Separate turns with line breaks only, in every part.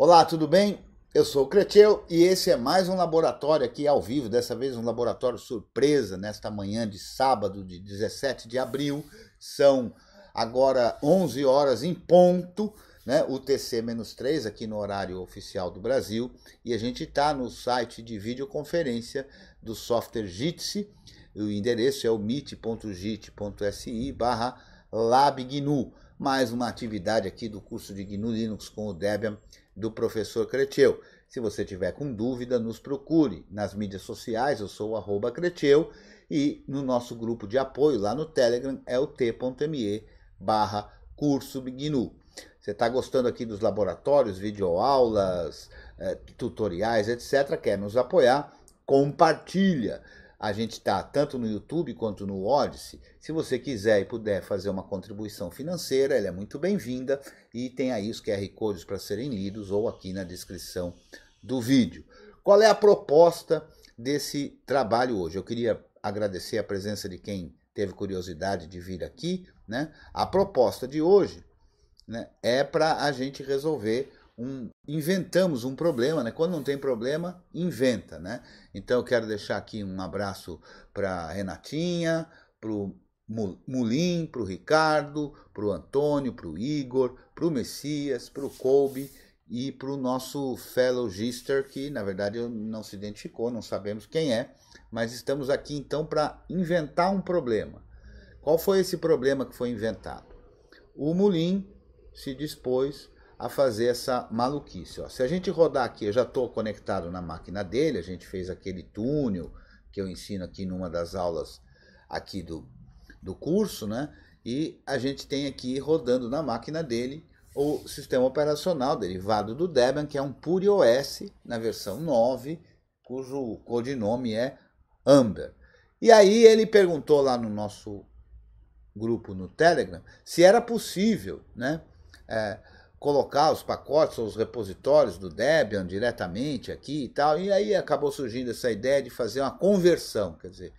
Olá, tudo bem? Eu sou o Creteu e esse é mais um laboratório aqui ao vivo, dessa vez um laboratório surpresa nesta manhã de sábado, de 17 de abril. São agora 11 horas em ponto, né? UTC-3 aqui no horário oficial do Brasil, e a gente está no site de videoconferência do software Jitsi. O endereço é o meet.jit.si barra labgnu. Mais uma atividade aqui do curso de GNU Linux com o Debian do professor Creteu. Se você tiver com dúvida, nos procure nas mídias sociais, eu sou o Creteu, e no nosso grupo de apoio lá no Telegram é o t.me barra curso Bignu. Você está gostando aqui dos laboratórios, videoaulas, eh, tutoriais, etc., quer nos apoiar? Compartilha! A gente está tanto no YouTube quanto no Odyssey. Se você quiser e puder fazer uma contribuição financeira, ela é muito bem-vinda e tem aí os QR Codes para serem lidos ou aqui na descrição do vídeo. Qual é a proposta desse trabalho hoje? Eu queria agradecer a presença de quem teve curiosidade de vir aqui. Né? A proposta de hoje né, é para a gente resolver um, inventamos um problema, né? Quando não tem problema, inventa, né? Então eu quero deixar aqui um abraço para Renatinha, para o Mulim, para o Ricardo, para o Antônio, para o Igor, para o Messias, para o Colby e para o nosso fellow gister, que na verdade não se identificou, não sabemos quem é, mas estamos aqui então para inventar um problema. Qual foi esse problema que foi inventado? O Mulim se dispôs a fazer essa maluquice. Ó. Se a gente rodar aqui, eu já estou conectado na máquina dele, a gente fez aquele túnel que eu ensino aqui numa das aulas aqui do, do curso, né? E a gente tem aqui rodando na máquina dele o sistema operacional derivado do Debian, que é um Pure OS na versão 9, cujo codinome é Amber. E aí ele perguntou lá no nosso grupo no Telegram se era possível, né? É, colocar os pacotes ou os repositórios do Debian diretamente aqui e tal. E aí acabou surgindo essa ideia de fazer uma conversão. Quer dizer,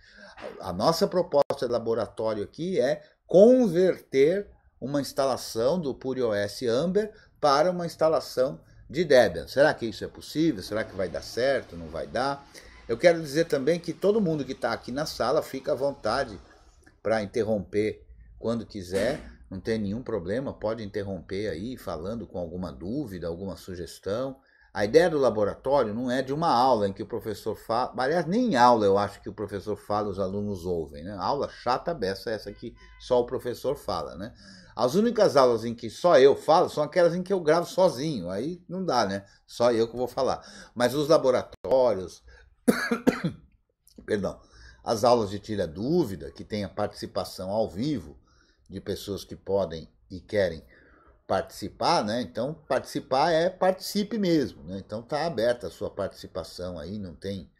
a nossa proposta de laboratório aqui é converter uma instalação do PureOS Amber para uma instalação de Debian. Será que isso é possível? Será que vai dar certo? Não vai dar? Eu quero dizer também que todo mundo que está aqui na sala fica à vontade para interromper quando quiser não tem nenhum problema, pode interromper aí falando com alguma dúvida, alguma sugestão. A ideia do laboratório não é de uma aula em que o professor fala, aliás, nem aula eu acho que o professor fala, os alunos ouvem, né? Aula chata beça é essa que só o professor fala, né? As únicas aulas em que só eu falo são aquelas em que eu gravo sozinho, aí não dá, né? Só eu que vou falar. Mas os laboratórios, perdão, as aulas de tira dúvida, que tem a participação ao vivo, de pessoas que podem e querem participar, né? Então participar é participe mesmo, né? Então tá aberta a sua participação aí, não tem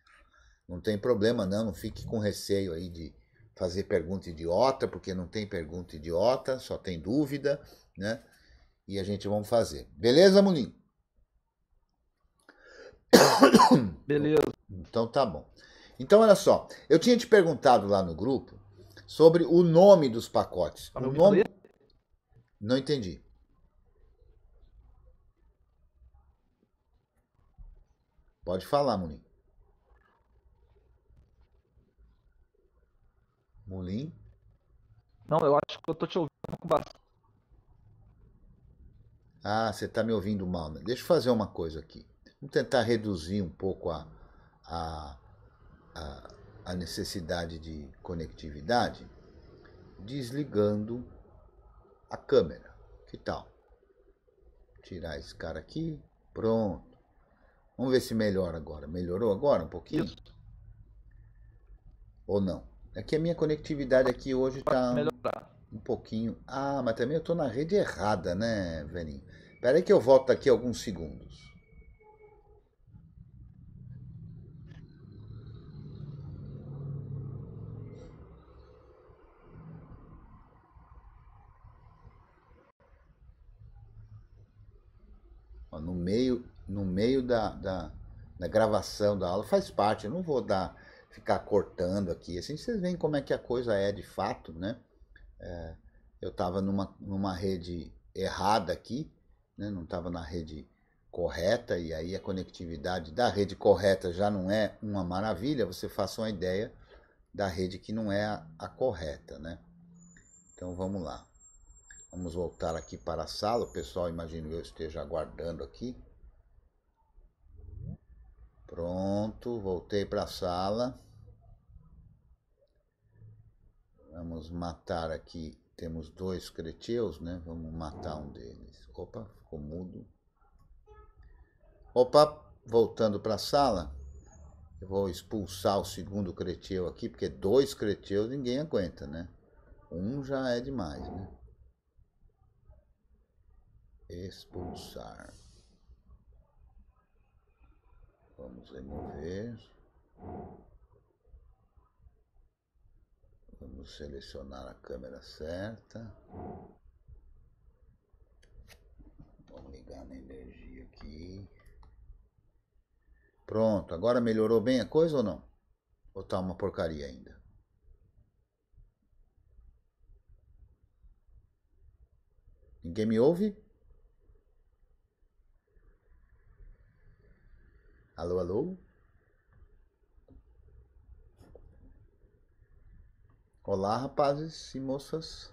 não tem problema não, não fique com receio aí de fazer pergunta idiota, porque não tem pergunta idiota, só tem dúvida, né? E a gente vamos fazer. Beleza, Mulinho? Beleza. Então tá bom. Então olha só, eu tinha te perguntado lá no grupo sobre o nome dos pacotes. O nome... Não entendi. Pode falar, Mulim. Mulim?
Não, eu acho que eu tô te ouvindo com bastante.
Ah, você está me ouvindo mal, né? Deixa eu fazer uma coisa aqui. Vamos tentar reduzir um pouco a, a, a a necessidade de conectividade desligando a câmera. Que tal? Tirar esse cara aqui. Pronto. Vamos ver se melhora agora. Melhorou agora um pouquinho? Isso. Ou não? É que a minha conectividade aqui hoje está um, um pouquinho. Ah, mas também eu estou na rede errada, né, velhinho? Espera aí que eu volto aqui alguns segundos. meio, no meio da, da, da gravação da aula, faz parte, eu não vou dar, ficar cortando aqui, assim vocês veem como é que a coisa é de fato, né? É, eu estava numa, numa rede errada aqui, né? não estava na rede correta, e aí a conectividade da rede correta já não é uma maravilha, você faça uma ideia da rede que não é a, a correta, né? Então vamos lá. Vamos voltar aqui para a sala. O pessoal, imagino eu, esteja aguardando aqui. Pronto, voltei para a sala. Vamos matar aqui. Temos dois creteus, né? Vamos matar um deles. Opa, ficou mudo. Opa, voltando para a sala. Eu vou expulsar o segundo creteu aqui, porque dois creteus ninguém aguenta, né? Um já é demais, né? expulsar. Vamos remover. Vamos selecionar a câmera certa. Vamos ligar na energia aqui. Pronto, agora melhorou bem a coisa ou não? Ou tá uma porcaria ainda? Ninguém me ouve? Alô, alô? Olá, rapazes e moças.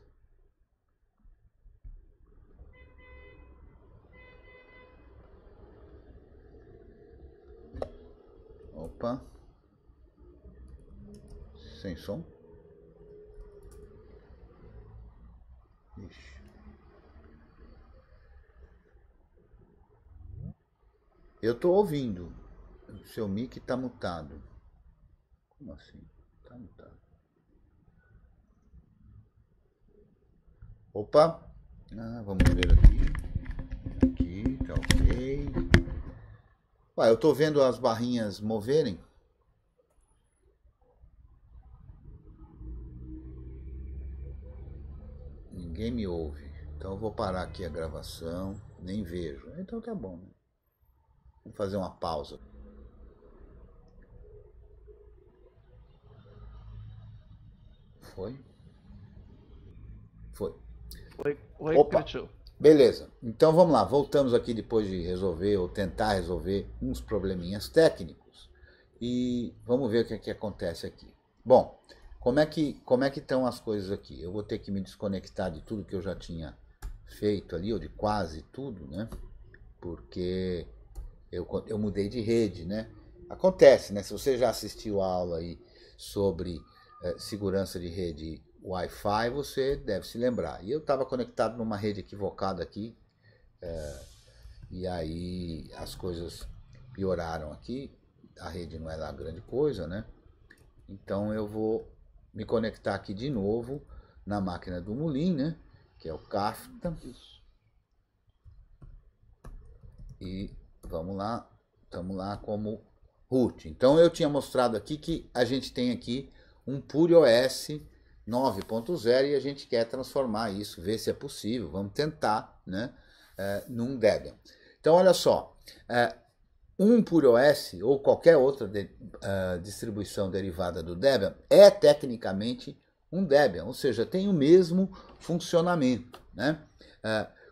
Opa. Sem som. Ixi. Eu tô ouvindo. Seu mic está mutado. Como assim? Está mutado. Opa! Ah, vamos ver aqui. Aqui, tá ok. Ué, eu estou vendo as barrinhas moverem. Ninguém me ouve. Então eu vou parar aqui a gravação. Nem vejo. Então tá bom, né? Vamos fazer uma pausa. Foi? Foi.
Oi, oi Opa.
Beleza. Então vamos lá. Voltamos aqui depois de resolver ou tentar resolver uns probleminhas técnicos. E vamos ver o que, é que acontece aqui. Bom, como é que como é que estão as coisas aqui? Eu vou ter que me desconectar de tudo que eu já tinha feito ali, ou de quase tudo, né? Porque eu, eu mudei de rede, né? Acontece, né? Se você já assistiu a aula aí sobre é, segurança de rede Wi-Fi, você deve se lembrar. E eu estava conectado numa rede equivocada aqui, é, e aí as coisas pioraram aqui. A rede não é lá grande coisa, né? Então eu vou me conectar aqui de novo na máquina do Mulin, né? Que é o CAFTA. E vamos lá, estamos lá como root. Então eu tinha mostrado aqui que a gente tem aqui um Pure OS 9.0 e a gente quer transformar isso, ver se é possível, vamos tentar, né, é, num Debian. Então, olha só, é, um Pure OS ou qualquer outra de, uh, distribuição derivada do Debian é tecnicamente um Debian, ou seja, tem o mesmo funcionamento, né?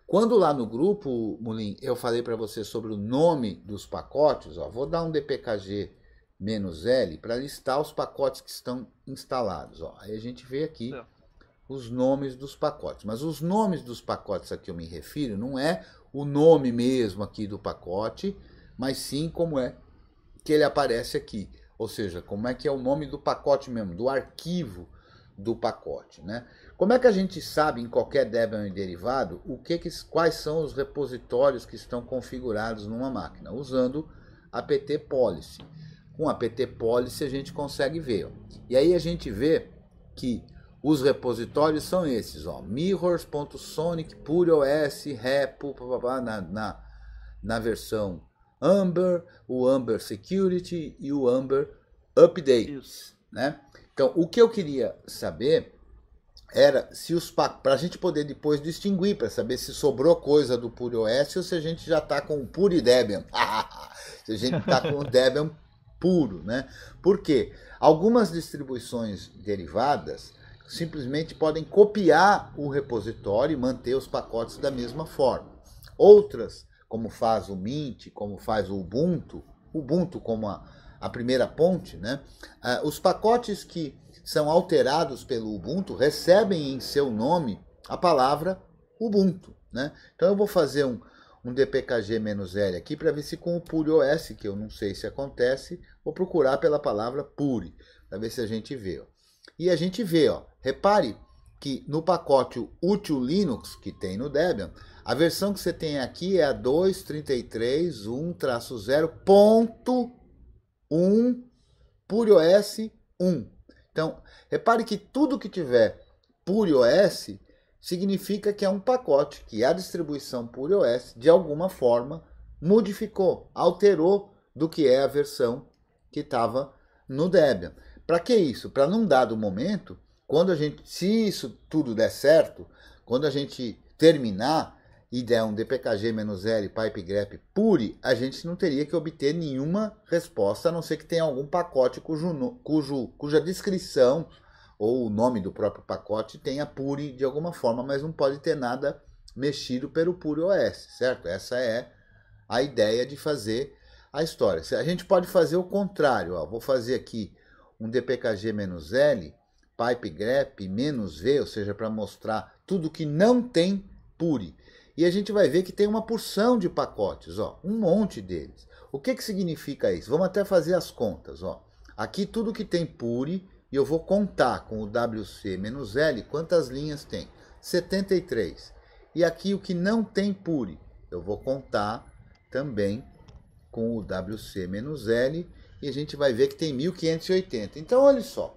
quando lá no grupo, Mulim, eu falei para você sobre o nome dos pacotes, ó, vou dar um dpkg menos L para listar os pacotes que estão instalados. Ó, aí a gente vê aqui é. os nomes dos pacotes. Mas os nomes dos pacotes a que eu me refiro não é o nome mesmo aqui do pacote, mas sim como é que ele aparece aqui. Ou seja, como é que é o nome do pacote mesmo, do arquivo do pacote. Né? Como é que a gente sabe em qualquer Debian e derivado o que, que quais são os repositórios que estão configurados numa máquina? Usando apt policy. Com a PT Policy a gente consegue ver. Ó. E aí a gente vê que os repositórios são esses, ó, mirrors.sonic, PureOS, repo, blá, blá, blá, na, na, na versão Amber, o Amber Security e o Amber Update, né? Então, o que eu queria saber era se os para a gente poder depois distinguir para saber se sobrou coisa do PureOS ou se a gente já está com o Pure Debian. se a gente está com o Debian puro, né? Porque algumas distribuições derivadas simplesmente podem copiar o repositório e manter os pacotes da mesma forma. Outras, como faz o Mint, como faz o Ubuntu, Ubuntu como a, a primeira ponte, né? Ah, os pacotes que são alterados pelo Ubuntu recebem em seu nome a palavra Ubuntu. Né? Então eu vou fazer um, um DPKG-L aqui para ver se com o PURI OS, que eu não sei se acontece, vou procurar pela palavra PURI, para ver se a gente vê. Ó. E a gente vê, ó, repare que no pacote útil Linux que tem no Debian, a versão que você tem aqui é a 2.33.1-0.1 PURI OS 1. Então, repare que tudo que tiver PURI OS significa que é um pacote que a distribuição por iOS, de alguma forma, modificou, alterou do que é a versão que estava no Debian. Para que isso? Para num dado momento, quando a gente, se isso tudo der certo, quando a gente terminar e der um dpkg-l pipegrep pure, a gente não teria que obter nenhuma resposta, a não ser que tenha algum pacote cujo, cujo cuja descrição ou o nome do próprio pacote tenha Pure de alguma forma, mas não pode ter nada mexido pelo Pure OS, certo? Essa é a ideia de fazer a história. A gente pode fazer o contrário, ó. vou fazer aqui um dpkg-l, grep v ou seja, para mostrar tudo que não tem Pure. E a gente vai ver que tem uma porção de pacotes, ó, um monte deles. O que, que significa isso? Vamos até fazer as contas. Ó. Aqui tudo que tem Pure e eu vou contar com o WC-L quantas linhas tem. 73. E aqui o que não tem pure, eu vou contar também com o WC-L e a gente vai ver que tem 1580. Então, olha só,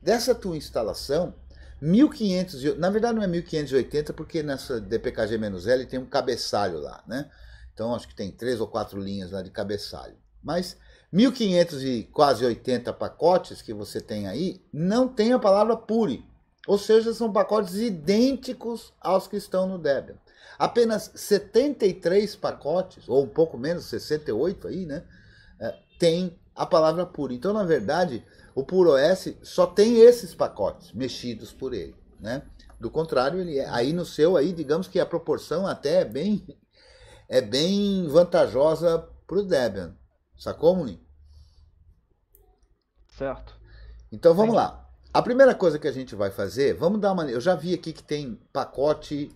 dessa tua instalação, 1500, na verdade não é 1580 porque nessa DPKG-L tem um cabeçalho lá, né? Então acho que tem três ou quatro linhas lá de cabeçalho. Mas 1.500 e quase 80 pacotes que você tem aí, não tem a palavra pure. Ou seja, são pacotes idênticos aos que estão no Debian. Apenas 73 pacotes, ou um pouco menos, 68 aí, né? Eh, tem a palavra pure. Então, na verdade, o PureOS só tem esses pacotes mexidos por ele, né? Do contrário, ele é, aí no seu aí, digamos que a proporção até é bem é bem vantajosa para o Debian. Sacou, Munim? Certo. Então vamos Sim. lá. A primeira coisa que a gente vai fazer, vamos dar uma. Eu já vi aqui que tem pacote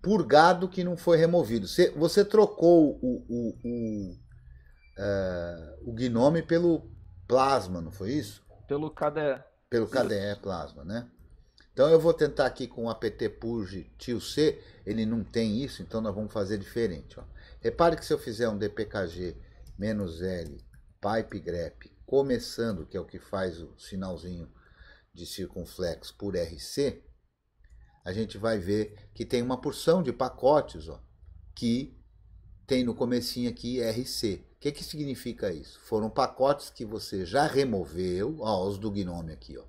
purgado que não foi removido. Você, você trocou o, o, o, uh, o Gnome pelo Plasma, não foi isso? Pelo KDE. Pelo KDE é Plasma, né? Então eu vou tentar aqui com o apt purge tio C, ele não tem isso, então nós vamos fazer diferente. Ó. Repare que se eu fizer um dpkg menos L, pipe grep, começando, que é o que faz o sinalzinho de circunflexo por RC, a gente vai ver que tem uma porção de pacotes ó, que tem no comecinho aqui RC. O que, que significa isso? Foram pacotes que você já removeu, ó, os do Gnome aqui, ó,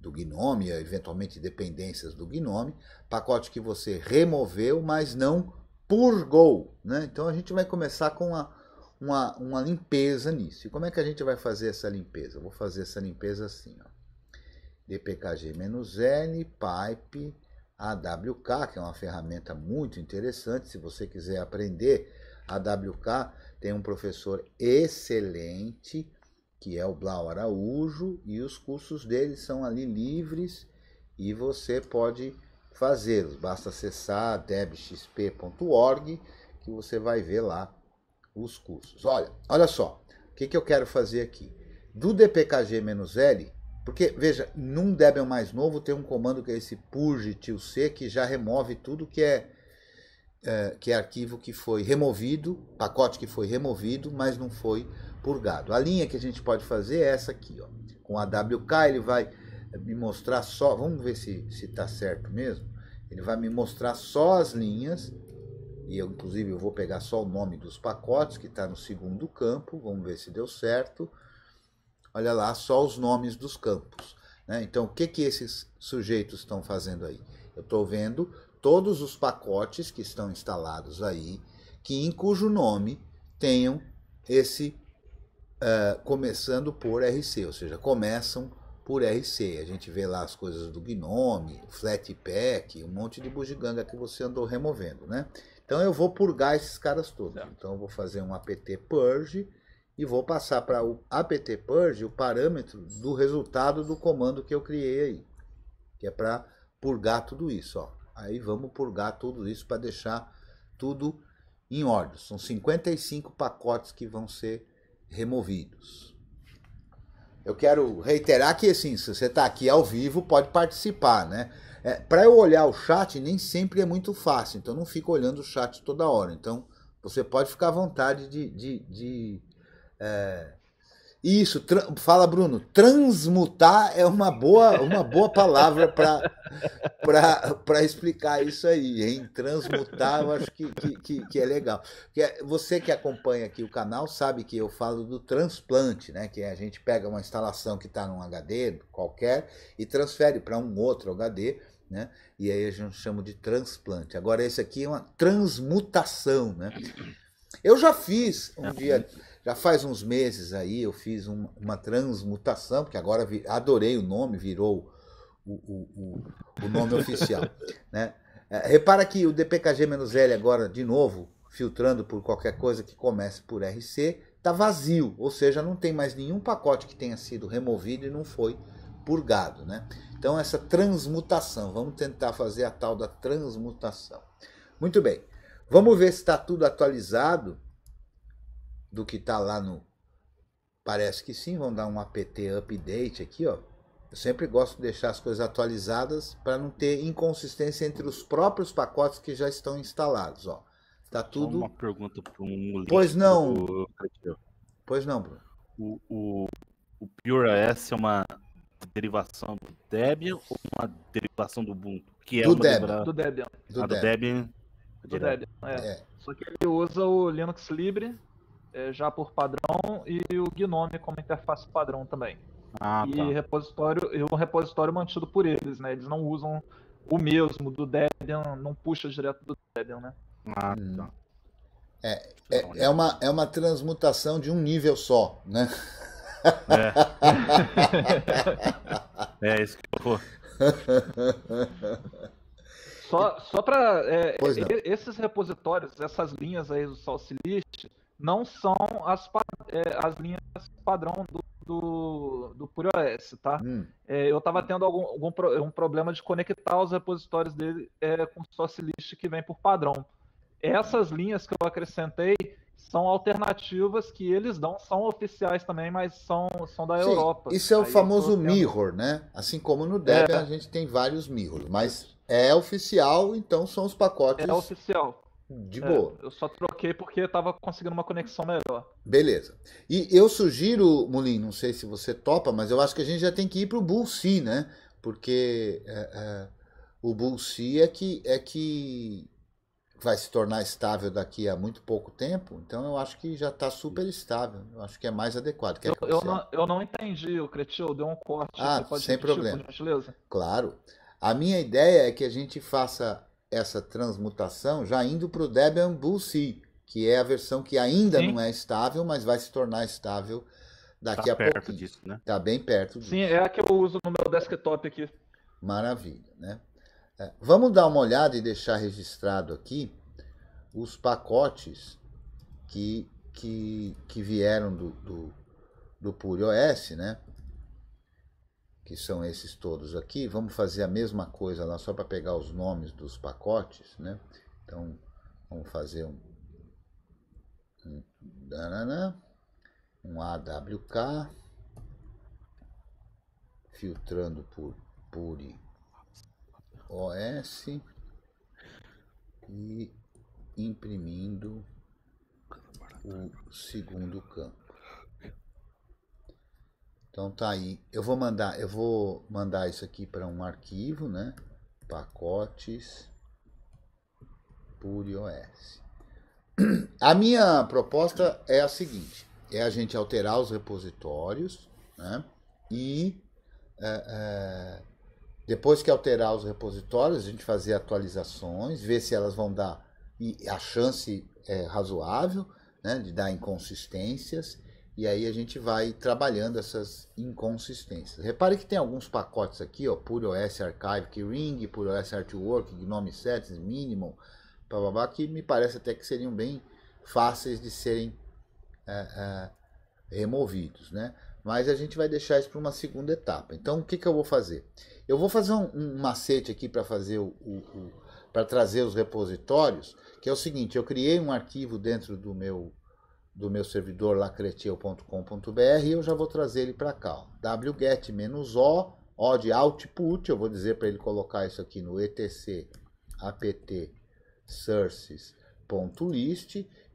do Gnome, é, eventualmente dependências do Gnome, pacote que você removeu, mas não purgou. Né? Então a gente vai começar com a uma, uma limpeza nisso. E como é que a gente vai fazer essa limpeza? vou fazer essa limpeza assim, ó. dpkg-n pipe AWK, que é uma ferramenta muito interessante. Se você quiser aprender AWK, tem um professor excelente, que é o Blau Araújo, e os cursos dele são ali livres e você pode fazê-los. Basta acessar debxp.org que você vai ver lá os cursos. Olha, olha só, o que, que eu quero fazer aqui? Do DPKG-L, porque, veja, num Debian mais novo tem um comando que é esse purge til c, que já remove tudo que é, é, que é arquivo que foi removido, pacote que foi removido, mas não foi purgado. A linha que a gente pode fazer é essa aqui, ó. com a WK ele vai me mostrar só, vamos ver se está certo mesmo, ele vai me mostrar só as linhas e eu inclusive eu vou pegar só o nome dos pacotes que está no segundo campo, vamos ver se deu certo. Olha lá, só os nomes dos campos. Né? Então, o que, que esses sujeitos estão fazendo aí? Eu estou vendo todos os pacotes que estão instalados aí, que em cujo nome tenham esse uh, começando por RC, ou seja, começam por RC. A gente vê lá as coisas do Gnome, Flatpak, um monte de bugiganga que você andou removendo, né? Então eu vou purgar esses caras todos. Certo. Então eu vou fazer um apt purge e vou passar para o apt purge o parâmetro do resultado do comando que eu criei aí, que é para purgar tudo isso, ó. Aí vamos purgar tudo isso para deixar tudo em ordem. São 55 pacotes que vão ser removidos. Eu quero reiterar que assim, se você está aqui ao vivo, pode participar, né? É, para eu olhar o chat, nem sempre é muito fácil, então não fico olhando o chat toda hora. Então você pode ficar à vontade de. de, de é... Isso, fala Bruno, transmutar é uma boa, uma boa palavra para explicar isso aí, hein? Transmutar eu acho que, que, que, é legal. Você que acompanha aqui o canal sabe que eu falo do transplante, né? Que é, a gente pega uma instalação que está num HD qualquer e transfere para um outro HD né? E aí a gente chama de transplante. Agora esse aqui é uma transmutação, né? Eu já fiz um tá dia, já faz uns meses aí, eu fiz uma, uma transmutação, porque agora vi, adorei o nome, virou o, o, o, o nome oficial, né? É, repara que o DPKG-L agora, de novo, filtrando por qualquer coisa que comece por RC, está vazio, ou seja, não tem mais nenhum pacote que tenha sido removido e não foi purgado. Né? Então, essa transmutação, vamos tentar fazer a tal da transmutação. Muito bem, vamos ver se está tudo atualizado do que está lá no. Parece que sim, vamos dar um apt update aqui, ó. Eu sempre gosto de deixar as coisas atualizadas para não ter inconsistência entre os próprios pacotes que já estão instalados, ó. Tá tudo. Uma pergunta para um. Pois não. Pois não, Bruno. O, o,
o Pure OS é uma derivação do Debian ou uma derivação do Ubuntu? Que é do, uma Debian. do Debian. Do Debian. Debian. Do Debian é. É. Só que ele usa
o Linux Libre é, já por padrão e o GNOME como interface padrão também. Ah, e tá. repositório, e um repositório mantido por eles, né? Eles não usam o mesmo do Debian, não puxa direto do Debian, né?
Ah, hum. tá. É, é, é, uma, é uma transmutação de um nível só, né? É, é isso que eu vou.
Só, só para. É, esses repositórios, essas linhas aí do List, não são as, é, as linhas padrão do, do, do PureOS, tá? Hum. É, eu estava tendo algum, algum um problema de conectar os repositórios dele é, com o source list que vem por padrão. Essas linhas que eu acrescentei, são alternativas que eles dão, são oficiais também, mas são, são da Sim, Europa. Isso é o Aí famoso
mirror, né? Assim como no Debian é. a gente tem vários mirrors, mas é oficial, então são os pacotes. É oficial. De é, boa. eu só troquei
porque estava conseguindo uma conexão melhor.
Beleza. E eu sugiro, Mulin, não sei se você topa, mas eu acho que a gente já tem que ir para o Bull né? Porque é, é o Bull é que, é que vai se tornar estável daqui a muito pouco tempo, então eu acho que já está super estável. Eu acho que é mais adequado. Quer eu, eu não,
eu, não, entendi, o Cretil deu um corte. Ah, sem problema.
Claro. A minha ideia é que a gente faça essa transmutação já indo para o Debian Bullseye, que é a versão que ainda Sim. não é estável, mas vai se tornar estável daqui tá a pouco. Está perto disso, né? Está bem perto disso. Sim, é a que eu uso no meu desktop aqui. Maravilha, né? É, vamos dar uma olhada e deixar registrado aqui os pacotes que, que, que vieram do, do, do Pure OS, né? Que são esses todos aqui. Vamos fazer a mesma coisa lá só para pegar os nomes dos pacotes, né? Então, vamos fazer um, um, um AWK filtrando por Pure OS e imprimindo o segundo campo. Então tá aí. Eu vou mandar, eu vou mandar isso aqui para um arquivo, né? Pacotes por OS. A minha proposta é a seguinte: é a gente alterar os repositórios, né? E é, é, depois que alterar os repositórios, a gente fazer atualizações, ver se elas vão dar a chance é, razoável né, de dar inconsistências, e aí a gente vai trabalhando essas inconsistências. Repare que tem alguns pacotes aqui, ó, PureOS Archive Keyring, PureOS Artwork, Gnome Sets, Minimal, que me parece até que seriam bem fáceis de serem é, é, removidos, né? Mas a gente vai deixar isso para uma segunda etapa. Então, o que, que eu vou fazer? Eu vou fazer um, um macete aqui para fazer o, o, o para trazer os repositórios, que é o seguinte: eu criei um arquivo dentro do meu do meu servidor lacretio.com.br e eu já vou trazer ele para cá. Ó. wget-o, o de output, eu vou dizer para ele colocar isso aqui no etc apt sources.list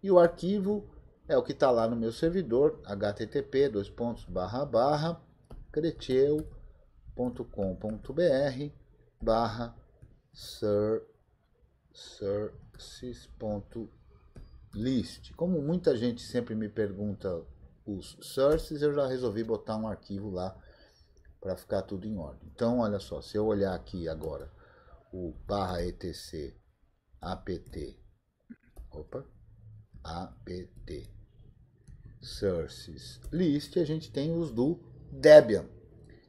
e o arquivo é o que está lá no meu servidor, http dois pontos barra barra creteu.com.br barra sur, sources.list. Como muita gente sempre me pergunta os sources, eu já resolvi botar um arquivo lá para ficar tudo em ordem. Então, olha só, se eu olhar aqui agora o barra etc apt, opa, apt Sources List, a gente tem os do Debian.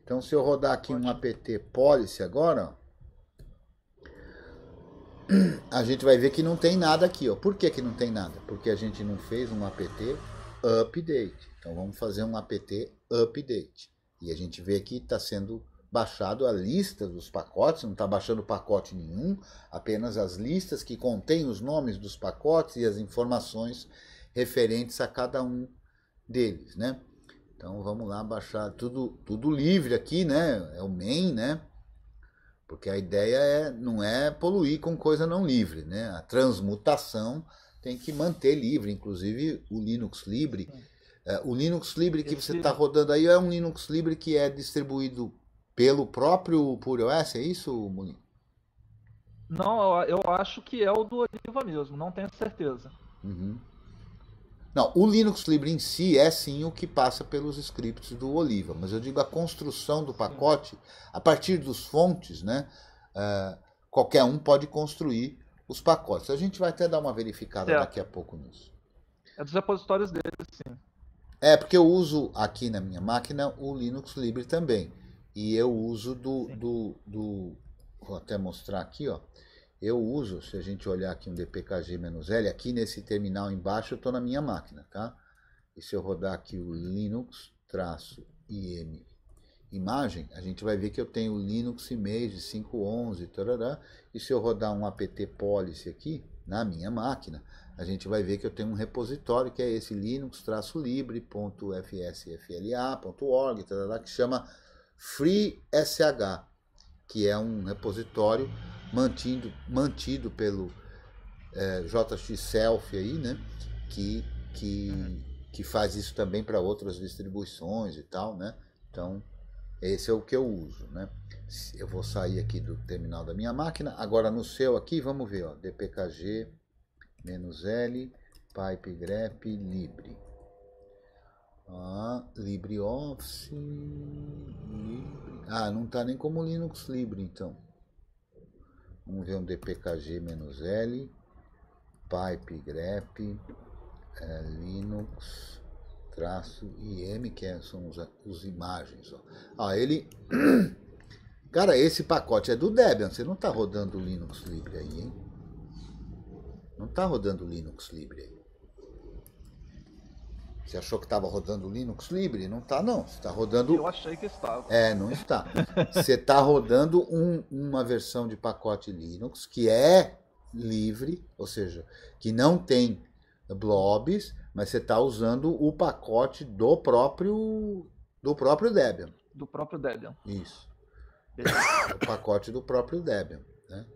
Então, se eu rodar aqui um apt policy agora, a gente vai ver que não tem nada aqui. Ó. Por que, que não tem nada? Porque a gente não fez um apt update. Então, vamos fazer um apt update. E a gente vê que está sendo baixado a lista dos pacotes, não está baixando pacote nenhum, apenas as listas que contêm os nomes dos pacotes e as informações referentes a cada um deles, né? Então vamos lá baixar tudo, tudo livre aqui, né? É o main, né? Porque a ideia é, não é poluir com coisa não livre, né? A transmutação tem que manter livre, inclusive o Linux livre. É, o Linux livre que você está rodando aí é um Linux livre que é distribuído pelo próprio PureOS, é isso, Molino?
Não, eu acho que é o do Oliva mesmo, não tenho certeza.
Uhum. Não, o Linux Libre em si é sim o que passa pelos scripts do Oliva, mas eu digo a construção do pacote a partir dos fontes, né? Uh, qualquer um pode construir os pacotes. A gente vai até dar uma verificada certo. daqui a pouco nisso.
É dos repositórios dele, sim.
É, porque eu uso aqui na minha máquina o Linux Libre também. E eu uso do. do, do vou até mostrar aqui, ó eu uso, se a gente olhar aqui um dpkg-l, aqui nesse terminal embaixo eu estou na minha máquina, tá? E se eu rodar aqui o linux-im imagem, a gente vai ver que eu tenho Linux Image 5.11, tarará, e se eu rodar um apt policy aqui, na minha máquina, a gente vai ver que eu tenho um repositório que é esse linux-libre.fsfla.org, que chama FreeSH, que é um repositório mantido, mantido pelo é, JX Self aí, né? Que, que, que faz isso também para outras distribuições e tal, né? Então, esse é o que eu uso, né? Eu vou sair aqui do terminal da minha máquina. Agora no seu aqui, vamos ver, ó, dpkg -l pipegrep libre. Ah, LibreOffice. Libre. Ah, não está nem como Linux Libre então. Vamos ver um dpkg-l, pipe grep, é, linux, traço im, que é, são os, os imagens. Ó. Ah, ele... Cara, esse pacote é do Debian, você não está rodando Linux Libre aí, hein? Não está rodando Linux Libre aí. Você achou que estava rodando Linux livre? Não está, não. Você está rodando. Eu
achei que estava.
É, não está. Você está rodando um, uma versão de pacote Linux que é livre, ou seja, que não tem blobs, mas você está usando o pacote do próprio do próprio Debian. Do próprio Debian. Isso. Beleza. O pacote do próprio Debian, né?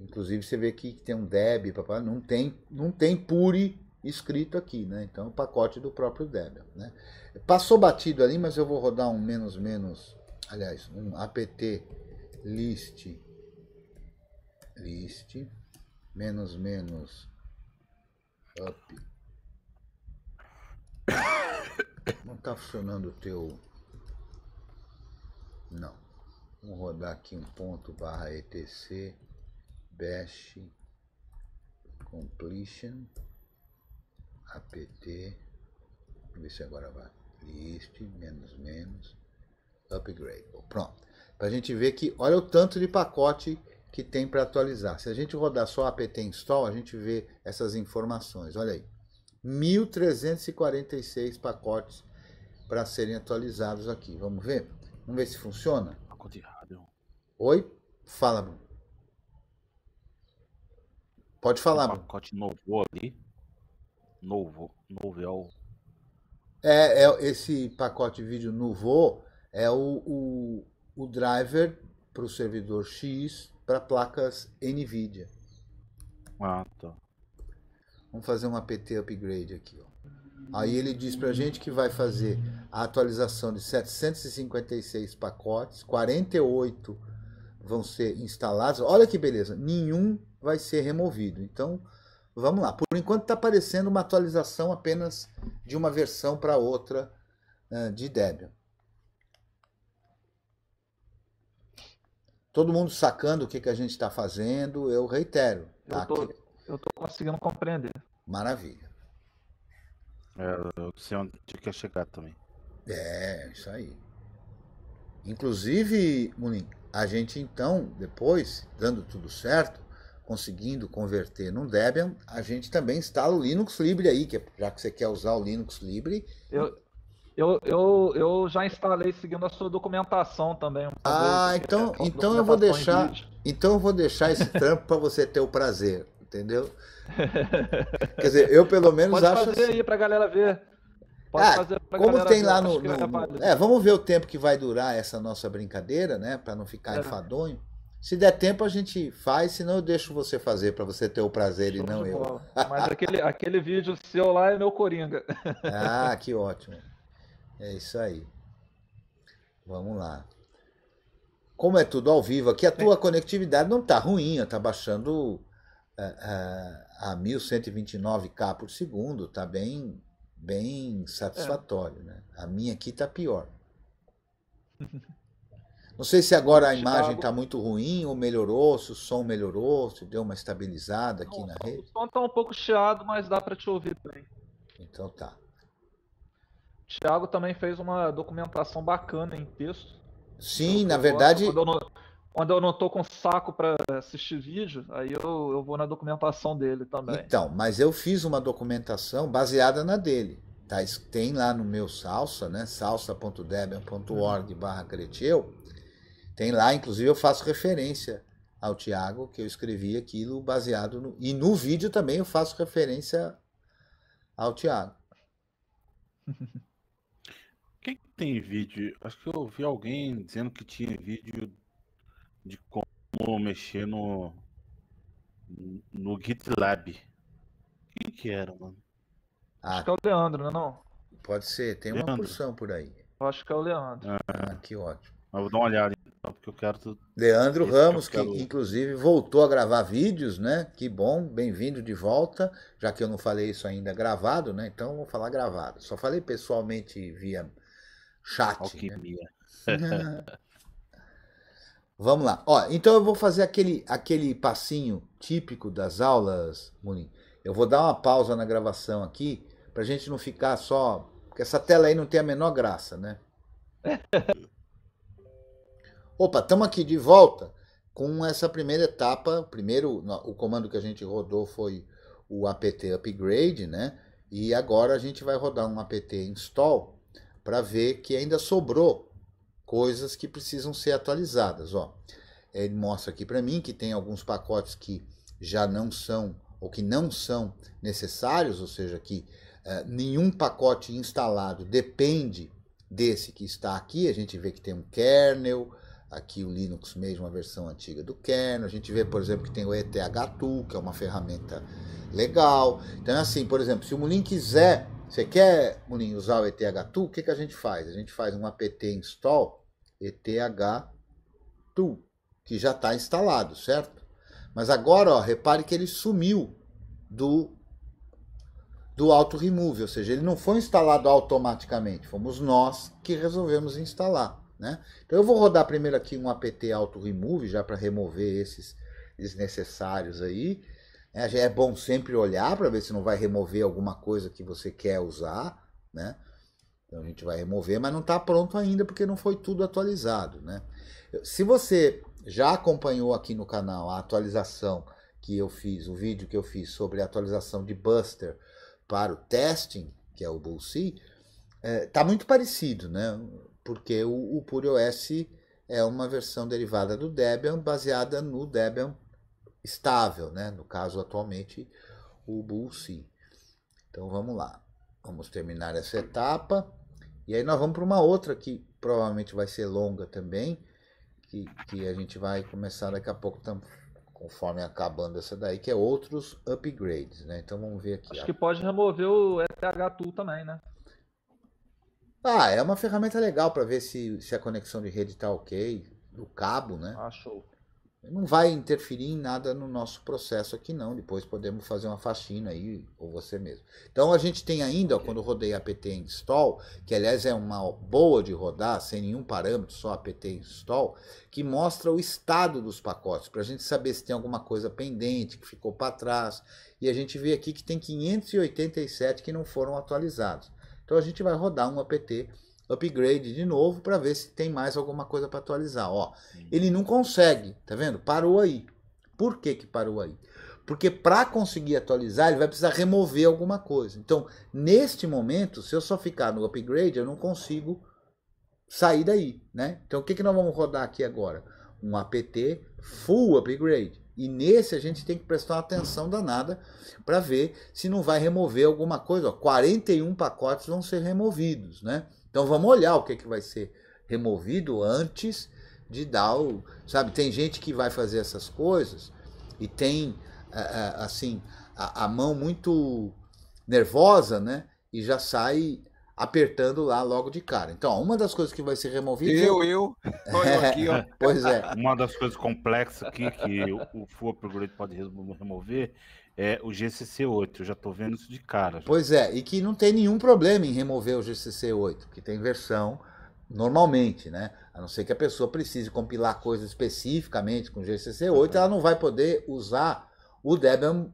Inclusive você vê aqui que tem um Deb, papai, não tem, não tem Puri escrito aqui, né? Então, o pacote do próprio Debian, né? Passou batido ali, mas eu vou rodar um menos menos, aliás, um apt list list menos menos up. Não está funcionando o teu não. Vou rodar aqui um ponto barra etc bash completion apt, vamos ver se agora vai, list, menos, menos, upgrade. Pronto. Para a gente ver que, olha o tanto de pacote que tem para atualizar. Se a gente rodar só apt install, a gente vê essas informações. Olha aí, 1.346 pacotes para serem atualizados aqui. Vamos ver? Vamos ver se funciona? Pacote errado. Oi? Fala, Bruno. Pode falar, Um pacote novo ali. Novo, Novel. É, é, é, esse pacote de vídeo novo é o, o, o driver para o servidor X para placas NVIDIA. Ah, tá. Vamos fazer um apt upgrade aqui. Ó. Aí ele diz para a gente que vai fazer a atualização de 756 pacotes, 48 vão ser instalados. Olha que beleza, nenhum vai ser removido. Então, Vamos lá. Por enquanto está aparecendo uma atualização apenas de uma versão para outra uh, de Debian. Todo mundo sacando o que, que a gente está fazendo, eu reitero. Tá? Eu estou conseguindo compreender. Maravilha. É, eu sei onde quer chegar também. É, isso aí. Inclusive, Munim, a gente então, depois, dando tudo certo, conseguindo converter num Debian, a gente também instala o Linux Libre aí, que é, já que você quer usar o Linux Libre. Eu,
eu, eu, eu já instalei seguindo a sua documentação também. Ah,
então, é, então eu vou deixar, então eu vou deixar esse trampo para você ter o prazer, entendeu? Quer dizer, eu pelo menos Pode acho. Pode fazer assim.
aí para galera ver. Ah, como tem ver, lá no, no, no, É,
vamos ver o tempo que vai durar essa nossa brincadeira, né? Para não ficar é. enfadonho. Se der tempo, a gente faz, senão eu deixo você fazer para você ter o prazer Show e não eu. Mas
aquele, aquele vídeo seu lá é meu Coringa. Ah,
que ótimo. É isso aí. Vamos lá. Como é tudo ao vivo aqui, a tua é. conectividade não tá ruim, tá baixando é, é, a, a, a 1129k por segundo, tá bem, bem é. satisfatório, é. né? A minha aqui tá pior. Não sei se agora a imagem está muito ruim ou melhorou, se o som melhorou, se deu uma estabilizada aqui Não, na rede. O
som está um pouco chiado, mas dá para te ouvir bem. Então tá. Tiago também fez uma documentação bacana em texto.
Sim, na verdade.
quando, eu não, estou com saco para assistir vídeo, aí eu, eu vou na documentação dele também.
Então, mas eu fiz uma documentação baseada na dele. Tá, tem lá no meu salsa, né? salsa.debian.org barra creteu, tem lá, inclusive, eu faço referência ao Tiago, que eu escrevi aquilo baseado no. E no vídeo também eu faço referência ao Tiago.
Quem tem vídeo? Acho que eu ouvi alguém dizendo que tinha vídeo de como mexer no, no GitLab. Quem que era, mano? Ah, acho que
é o Leandro, não
é Pode ser, tem Leandro. uma porção por aí. Eu
acho que é o Leandro.
Ah, ah que ótimo. Eu vou dar uma olhada porque eu quero. Leandro Ramos, que, quero... que, inclusive voltou a gravar vídeos, né? Que bom, bem-vindo de volta. Já que eu não falei isso ainda gravado, né? Então vou falar gravado. Só falei pessoalmente via chat. Alquimia. Né? Vamos lá. Ó, então eu vou fazer aquele, aquele passinho típico das aulas, Munim. Eu vou dar uma pausa na gravação aqui, pra gente não ficar só. Porque essa tela aí não tem a menor graça, né? Opa, estamos aqui de volta com essa primeira etapa. O primeiro, o comando que a gente rodou foi o apt upgrade, né? E agora a gente vai rodar um apt install para ver que ainda sobrou coisas que precisam ser atualizadas. Ó, ele mostra aqui para mim que tem alguns pacotes que já não são ou que não são necessários, ou seja, que eh, nenhum pacote instalado depende desse que está aqui. A gente vê que tem um kernel, aqui o Linux mesmo, a versão antiga do kernel. A gente vê, por exemplo, que tem o eth Tool, que é uma ferramenta legal. Então, é assim, por exemplo, se o Mulin quiser, você quer, Mulin, usar o eth Tool, o que, que a gente faz? A gente faz um apt install eth Tool, que já está instalado, certo? Mas agora, ó, repare que ele sumiu do do auto remove, ou seja, ele não foi instalado automaticamente, fomos nós que resolvemos instalar. Né? Então eu vou rodar primeiro aqui um apt auto remove já para remover esses desnecessários aí. É, já é bom sempre olhar para ver se não vai remover alguma coisa que você quer usar, né? Então a gente vai remover, mas não está pronto ainda porque não foi tudo atualizado, né? Se você já acompanhou aqui no canal a atualização que eu fiz, o vídeo que eu fiz sobre a atualização de Buster para o testing, que é o Bullseye, eh, é, tá muito parecido, né? porque o, o PureOS é uma versão derivada do Debian baseada no Debian estável, né? no caso atualmente o BullC. Então vamos lá, vamos terminar essa etapa e aí nós vamos para uma outra que provavelmente vai ser longa também, que, que a gente vai começar daqui a pouco também conforme acabando essa daí, que é outros upgrades, né? Então vamos ver aqui. Acho que
pode remover o FH Tool também, né?
Ah, é uma ferramenta legal para ver se, se a conexão de rede está ok, do cabo, né? Achou. Ah, não vai interferir em nada no nosso processo aqui, não. Depois podemos fazer uma faxina aí, ou você mesmo. Então a gente tem ainda, okay. quando rodei apt install, que aliás é uma boa de rodar, sem nenhum parâmetro, só apt install, que mostra o estado dos pacotes, para a gente saber se tem alguma coisa pendente, que ficou para trás. E a gente vê aqui que tem 587 que não foram atualizados. Então a gente vai rodar um apt upgrade de novo para ver se tem mais alguma coisa para atualizar. Ó, ele não consegue, tá vendo? Parou aí. Por que, que parou aí? Porque para conseguir atualizar, ele vai precisar remover alguma coisa. Então, neste momento, se eu só ficar no upgrade, eu não consigo sair daí, né? Então, o que, que nós vamos rodar aqui agora? Um apt full upgrade. E nesse a gente tem que prestar uma atenção danada para ver se não vai remover alguma coisa. Ó, 41 pacotes vão ser removidos, né? Então vamos olhar o que, é que vai ser removido antes de dar o. Sabe, tem gente que vai fazer essas coisas e tem, assim, a, a mão muito nervosa, né? E já sai apertando lá logo de cara. Então, uma das coisas que vai ser removida. Eu, eu. aqui, ó. pois é.
Uma das coisas complexas aqui que o, o Full
Upgrade pode remover é o GCC8. Eu já estou vendo isso de cara. Já. Pois é, e que não tem nenhum problema em remover o GCC8, que tem versão normalmente, né? A não ser que a pessoa precise compilar coisas especificamente com GCC8, uhum. ela não vai poder usar o Debian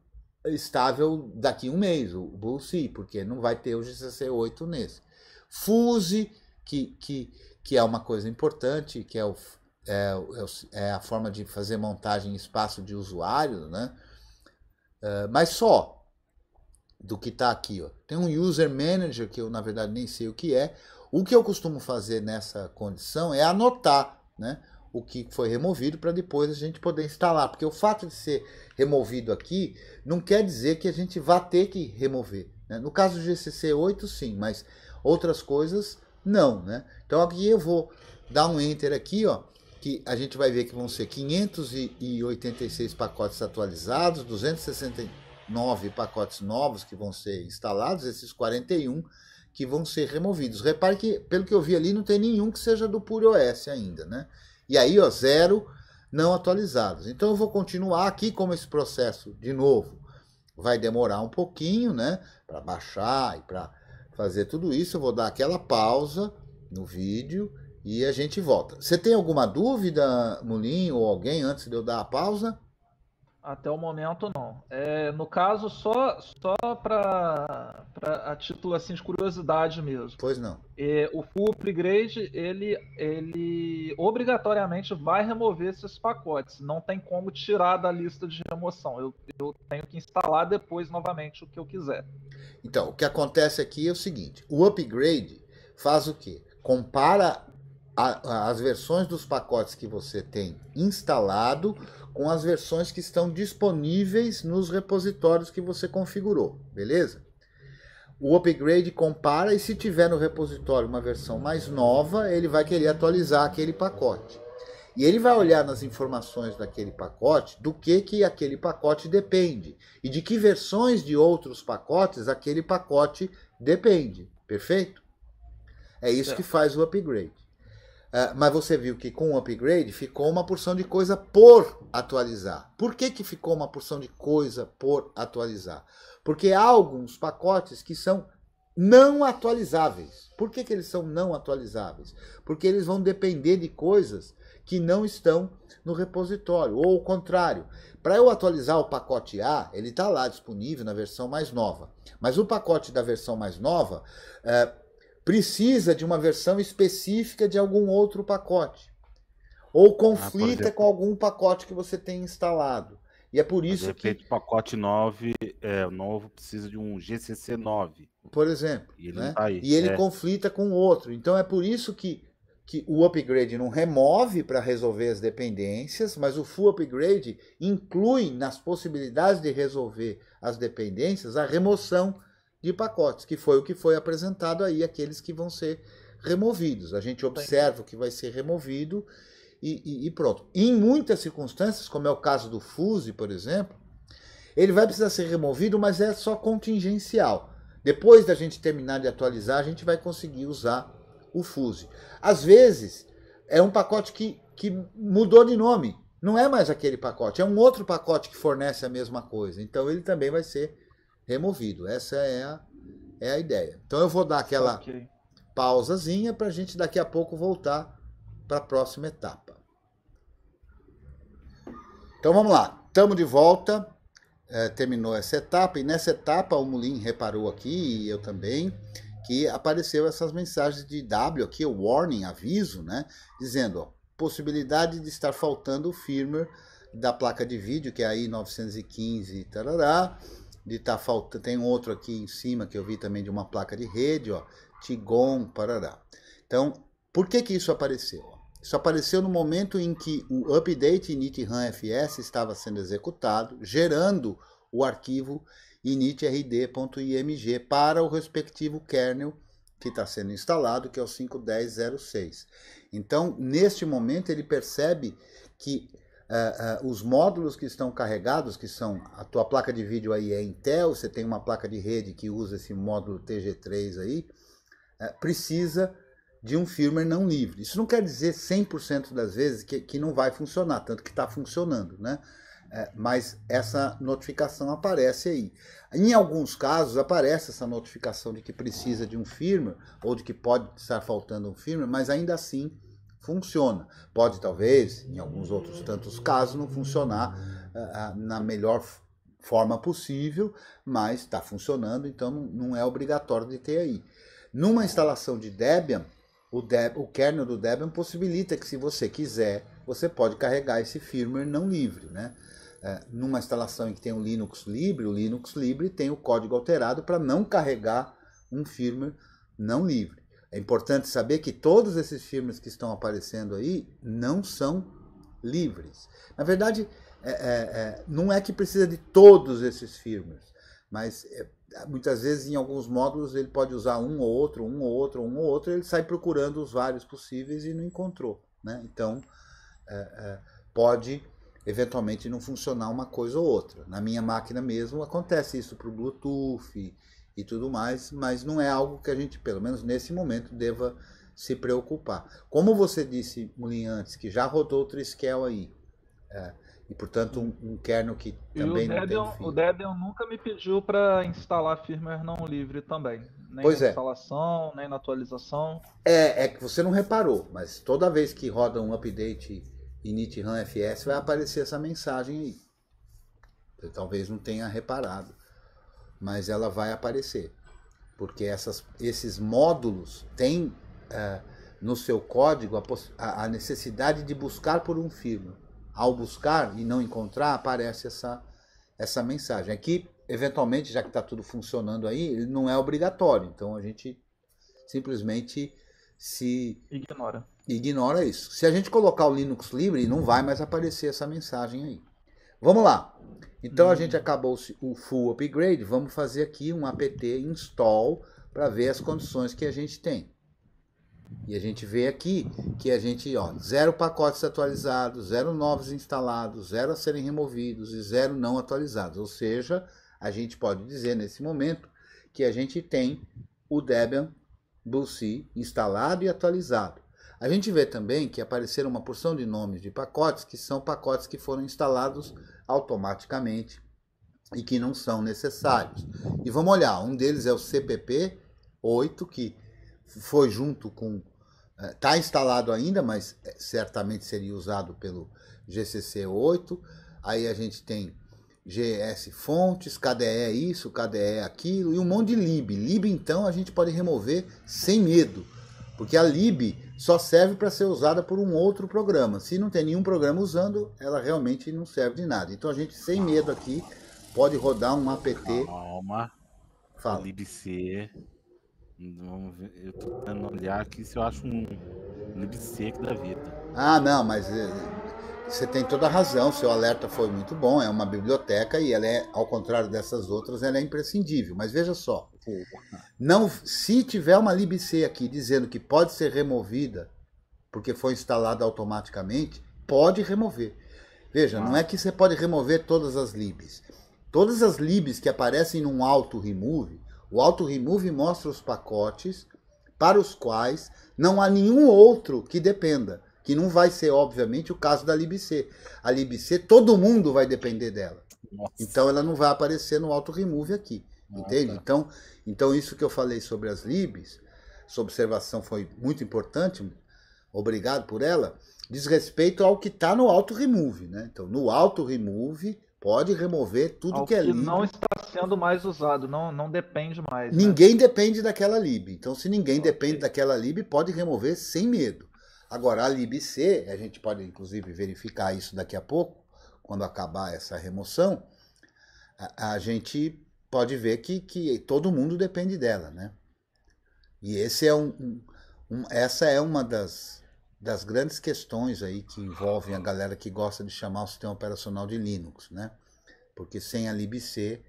estável daqui um mês, o bullseye porque não vai ter o GCC8 nesse. Fuse, que, que, que é uma coisa importante, que é, o, é, é, é a forma de fazer montagem em espaço de usuário, né? Uh, mas só do que está aqui. Ó. Tem um User Manager, que eu na verdade nem sei o que é. O que eu costumo fazer nessa condição é anotar, né? o que foi removido para depois a gente poder instalar. Porque o fato de ser removido aqui não quer dizer que a gente vá ter que remover. Né? No caso do GCC 8, sim, mas outras coisas não. Né? Então aqui eu vou dar um Enter aqui, ó, que a gente vai ver que vão ser 586 pacotes atualizados, 269 pacotes novos que vão ser instalados, esses 41 que vão ser removidos. Repare que, pelo que eu vi ali, não tem nenhum que seja do pure OS ainda, né? E aí, ó, zero não atualizados. Então eu vou continuar aqui como esse processo de novo vai demorar um pouquinho, né, para baixar e para fazer tudo isso, eu vou dar aquela pausa no vídeo e a gente volta. Você tem alguma dúvida, Mulinho, ou alguém antes de eu dar a pausa?
Até o momento, não. É, no caso, só, só para a título assim, de curiosidade mesmo. Pois não. É, o full upgrade, ele, ele obrigatoriamente vai remover esses pacotes. Não tem como tirar da lista de
remoção. Eu, eu tenho que instalar depois novamente o que eu quiser. Então, o que acontece aqui é o seguinte. O upgrade faz o quê? Compara a, a, as versões dos pacotes que você tem instalado com as versões que estão disponíveis nos repositórios que você configurou, beleza? O upgrade compara e se tiver no repositório uma versão mais nova, ele vai querer atualizar aquele pacote. E ele vai olhar nas informações daquele pacote do que, que aquele pacote depende e de que versões de outros pacotes aquele pacote depende. Perfeito? É isso que faz o upgrade. Ah, mas você viu que com o upgrade ficou uma porção de coisa por atualizar. Por que, que ficou uma porção de coisa por atualizar? Porque há alguns pacotes que são não atualizáveis. Por que, que eles são não atualizáveis? Porque eles vão depender de coisas que não estão no repositório, ou o contrário. Para eu atualizar o pacote A, ele está lá disponível na versão mais nova. Mas o pacote da versão mais nova, eh, precisa de uma versão específica de algum outro pacote. Ou conflita ah, com algum pacote que você tem instalado. E é por isso de
repente, que. É, o pacote 9, é, novo precisa de um GCC 9.
Por exemplo. E ele, né? tá e ele é. conflita com outro. Então é por isso que, que o upgrade não remove para resolver as dependências, mas o full upgrade inclui nas possibilidades de resolver as dependências a remoção de pacotes, que foi o que foi apresentado aí, aqueles que vão ser removidos. A gente observa o que vai ser removido e, e, e pronto. em muitas circunstâncias, como é o caso do FUSE, por exemplo, ele vai precisar ser removido, mas é só contingencial. Depois da gente terminar de atualizar, a gente vai conseguir usar o FUSE. Às vezes, é um pacote que, que mudou de nome. Não é mais aquele pacote, é um outro pacote que fornece a mesma coisa. Então, ele também vai ser removido. Essa é a, é a ideia. Então eu vou dar aquela okay. pausazinha para a gente daqui a pouco voltar para a próxima etapa. Então vamos lá, estamos de volta. É, terminou essa etapa, e nessa etapa o Mulin reparou aqui, e eu também, que apareceu essas mensagens de W aqui, o warning, aviso, né? Dizendo, ó, possibilidade de estar faltando o firmware da placa de vídeo, que é aí 915, tarará, de estar tá faltando. Tem outro aqui em cima que eu vi também de uma placa de rede, ó, Tigon, parará. Então, por que que isso apareceu? Isso apareceu no momento em que o update initram fs estava sendo executado, gerando o arquivo initrd.img para o respectivo kernel que está sendo instalado, que é o 5.10.06. Então, neste momento, ele percebe que uh, uh, os módulos que estão carregados, que são a tua placa de vídeo aí é Intel, você tem uma placa de rede que usa esse módulo TG3 aí, uh, precisa de um firmware não livre. Isso não quer dizer 100% das vezes que, que não vai funcionar, tanto que está funcionando, né? É, mas essa notificação aparece aí. Em alguns casos aparece essa notificação de que precisa de um firmware ou de que pode estar faltando um firmware, mas ainda assim funciona. Pode, talvez, em alguns outros tantos casos, não funcionar uh, na melhor forma possível, mas está funcionando, então não é obrigatório de ter aí. Numa instalação de Debian, o, Deb, o kernel do Debian possibilita que, se você quiser, você pode carregar esse firmware não livre, né? É, numa instalação em que tem o Linux livre, o Linux livre tem o código alterado para não carregar um firmware não livre. É importante saber que todos esses filmes que estão aparecendo aí não são livres. Na verdade, é, é, é não é que precisa de todos esses filmes, mas é, muitas vezes em alguns módulos ele pode usar um ou outro, um ou outro, um ou outro, ele sai procurando os vários possíveis e não encontrou. Né? Então, é, pode eventualmente não funcionar uma coisa ou outra. Na minha máquina mesmo acontece isso para o Bluetooth e tudo mais, mas não é algo que a gente, pelo menos nesse momento, deva se preocupar. Como você disse, Mulin, antes, que já rodou o Triskel aí, é, e portanto um, um, kernel que também e o não Debian, tem fim. O
Debian nunca me pediu para instalar firmware não livre também. Nem pois na é. instalação, nem na atualização.
É, é que você não reparou, mas toda vez que roda um update init ram fs vai aparecer essa mensagem aí. Você então, talvez não tenha reparado mas ela vai aparecer, porque essas, esses módulos têm uh, no seu código a, a, necessidade de buscar por um filho. Ao buscar e não encontrar, aparece essa, essa mensagem. Aqui, eventualmente, já que está tudo funcionando aí, não é obrigatório, então a gente simplesmente se ignora. Ignora isso. Se a gente colocar o Linux livre, não vai mais aparecer essa mensagem aí. Vamos lá. Então a gente uhum. acabou o full upgrade, vamos fazer aqui um apt install para ver as condições que a gente tem. E a gente vê aqui que a gente, ó, zero pacotes atualizados, zero novos instalados, zero a serem removidos e zero não atualizados. Ou seja, a gente pode dizer nesse momento que a gente tem o Debian BlueSea instalado e atualizado. A gente vê também que apareceram uma porção de nomes de pacotes que são pacotes que foram instalados automaticamente e que não são necessários. E vamos olhar, um deles é o CPP 8, que foi junto com. Está é, instalado ainda, mas é, certamente seria usado pelo GCC 8. Aí a gente tem GS Fontes, KDE é isso, KDE aquilo, e um monte de lib. Lib, então, a gente pode remover sem medo, porque a lib só serve para ser usada por um outro programa. Se não tem nenhum programa usando, ela realmente não serve de nada. Então a gente, sem medo aqui, pode rodar um apt. Calma. Fala.
Libc.
Vamos ver. Eu tô tentando olhar aqui se eu acho um libc da vida. Ah, não, mas eh, você tem toda a razão, seu alerta foi muito bom, é uma biblioteca e ela é, ao contrário dessas outras, ela é imprescindível. Mas veja só, não, se tiver uma libc aqui dizendo que pode ser removida porque foi instalada automaticamente, pode remover. Veja, não é que você pode remover todas as libs. Todas as libs que aparecem num auto remove, o auto remove mostra os pacotes para os quais não há nenhum outro que dependa que não vai ser, obviamente, o caso da Libc. A Libc, todo mundo vai depender dela. Nossa. Então ela não vai aparecer no auto remove aqui, ah, entende? Tá. Então, então isso que eu falei sobre as libs, sua observação foi muito importante. Obrigado por ela. Diz respeito ao que está no auto remove, né? Então, no auto remove pode remover tudo ao que é lib. Não está
sendo mais usado, não, não depende mais. Né? Ninguém né?
depende daquela lib. Então, se ninguém okay. depende daquela lib, pode remover sem medo. Agora, a LibC, a gente pode inclusive verificar isso daqui a pouco, quando acabar essa remoção, a, a gente pode ver que, que todo mundo depende dela, né? E esse é um, um, um, essa é uma das, das grandes questões aí que envolvem a galera que gosta de chamar o sistema operacional de Linux, né? Porque sem a libc...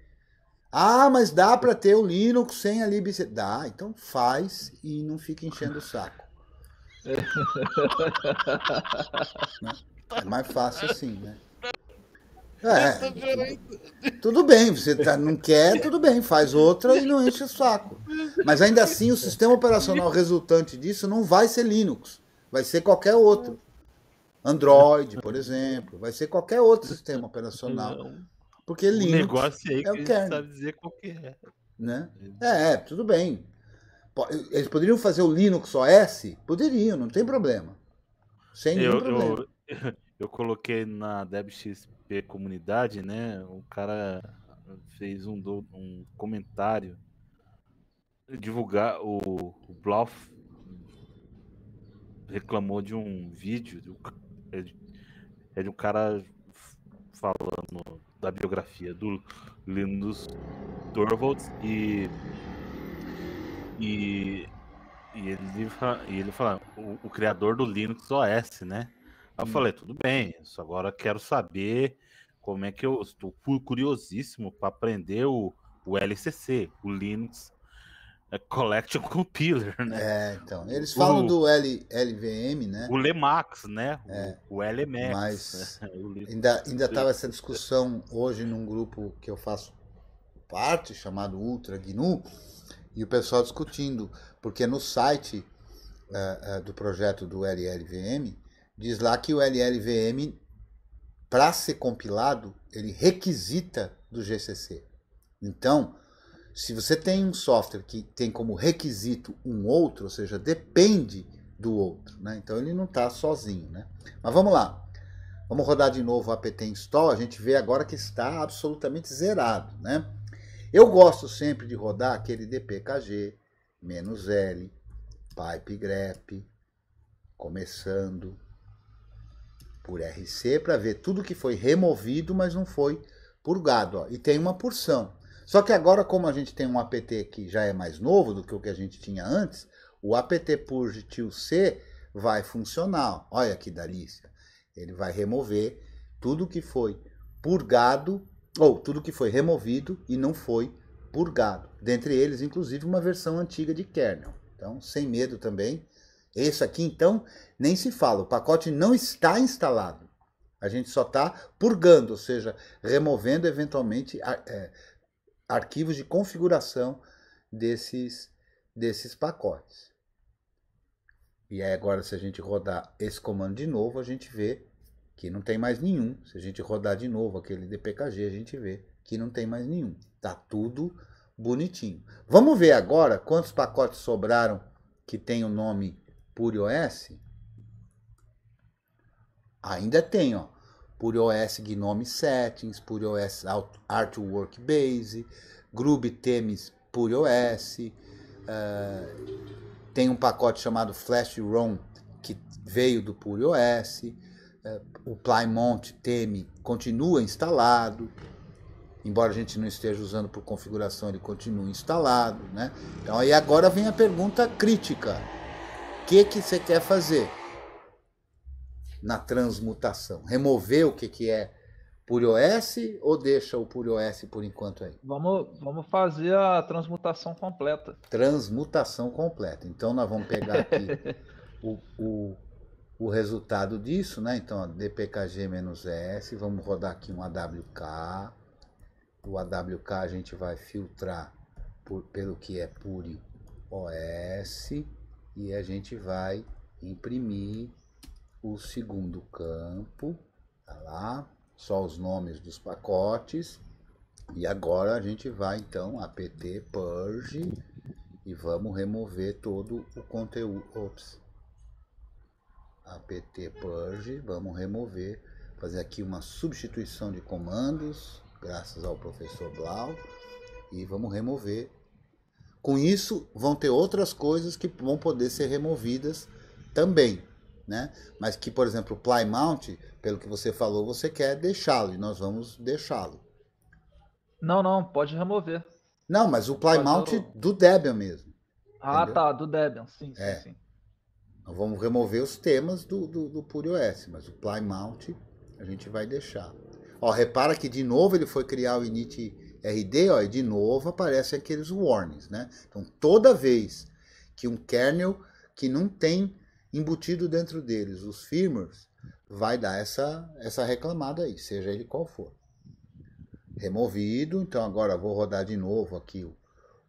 Ah, mas dá para ter o Linux sem a libc... Dá, então faz e não fica enchendo o saco. Né? É mais fácil assim, né?
É,
tudo bem, você tá, não quer, tudo bem, faz outra e não enche o saco. Mas ainda assim, o sistema operacional resultante disso não vai ser Linux, vai ser qualquer outro. Android, por exemplo, vai ser qualquer outro sistema operacional. Porque Linux. O negócio aí é que é o
sabe dizer qual que é.
Né? É, tudo bem. Eles poderiam fazer o Linux OS? Poderiam, não tem problema. Sem nenhum eu, problema.
Eu, eu coloquei na DebXP comunidade, né? O cara fez um, do, um comentário divulgar o, o Bluff reclamou de um vídeo de um, é, é de um cara falando da biografia do Linus Torvalds e e, e ele, e ele fala, o, o, criador do Linux OS, né? eu hum. falei, tudo bem, só agora quero saber como é que eu estou curiosíssimo para aprender o, o LCC, o Linux eh,
Collection Compiler, né? É, então. Eles falam o, do L, LVM, né? O Lemax, né? É, o, o LMX. Mas né? o ainda, ainda tava essa discussão hoje num grupo que eu faço parte, chamado Ultra GNU, e o pessoal discutindo, porque no site uh, uh, do projeto do LLVM diz lá que o LLVM, para ser compilado, ele requisita do GCC. Então, se você tem um software que tem como requisito um outro, ou seja, depende do outro, né? então ele não está sozinho. Né? Mas vamos lá. Vamos rodar de novo o apt install, a gente vê agora que está absolutamente zerado, né? Eu gosto sempre de rodar aquele DPKG, menos L, pipe grep, começando por RC para ver tudo que foi removido, mas não foi purgado. Ó. E tem uma porção. Só que agora, como a gente tem um APT que já é mais novo do que o que a gente tinha antes, o APT purge tio C vai funcionar. Olha que delícia. Ele vai remover tudo que foi purgado ou tudo que foi removido e não foi purgado. Dentre eles, inclusive, uma versão antiga de kernel. Então, sem medo também. Isso aqui, então, nem se fala. O pacote não está instalado. A gente só está purgando, ou seja, removendo eventualmente ar é, arquivos de configuração desses, desses pacotes. E aí agora, se a gente rodar esse comando de novo, a gente vê que não tem mais nenhum. Se a gente rodar de novo aquele DPKG, a gente vê que não tem mais nenhum. Tá tudo bonitinho. Vamos ver agora quantos pacotes sobraram que tem o nome PureOS? Ainda tem, ó. PureOS Gnome Settings, PureOS Artwork Base, Groove Themes PureOS. Uh, eh, tem um pacote chamado Flash ROM que veio do PureOS. É, o Plymont Teme continua instalado, embora a gente não esteja usando por configuração, ele continua instalado, né? Então aí agora vem a pergunta crítica: o que que você quer fazer na transmutação? Remover o que que é por OS ou deixa o por OS por enquanto aí?
Vamos, vamos fazer a transmutação completa.
Transmutação completa. Então nós vamos pegar aqui o, o o resultado disso, né? Então, dpkg-s, vamos rodar aqui um awk. O awk a gente vai filtrar por, pelo que é pure OS e a gente vai imprimir o segundo campo, tá lá, só os nomes dos pacotes. E agora a gente vai então apt purge e vamos remover todo o conteúdo. Ops apt purge, vamos remover, fazer aqui uma substituição de comandos, graças ao professor Blau, e vamos remover. Com isso, vão ter outras coisas que vão poder ser removidas também, né? Mas que, por exemplo, o PlayMount pelo que você falou, você quer deixá-lo, e nós vamos deixá-lo.
Não, não, pode remover.
Não, mas o PlayMount do Debian mesmo. Ah, entendeu? tá,
do Debian, sim, é. sim, sim.
Nós vamos remover os temas do, do, do mas o Plymouth a gente vai deixar. Ó, repara que de novo ele foi criar o init RD, ó, e de novo aparecem aqueles warnings, né? Então toda vez que um kernel que não tem embutido dentro deles os firmwares, vai dar essa, essa reclamada aí, seja ele qual for. Removido, então agora vou rodar de novo aqui o,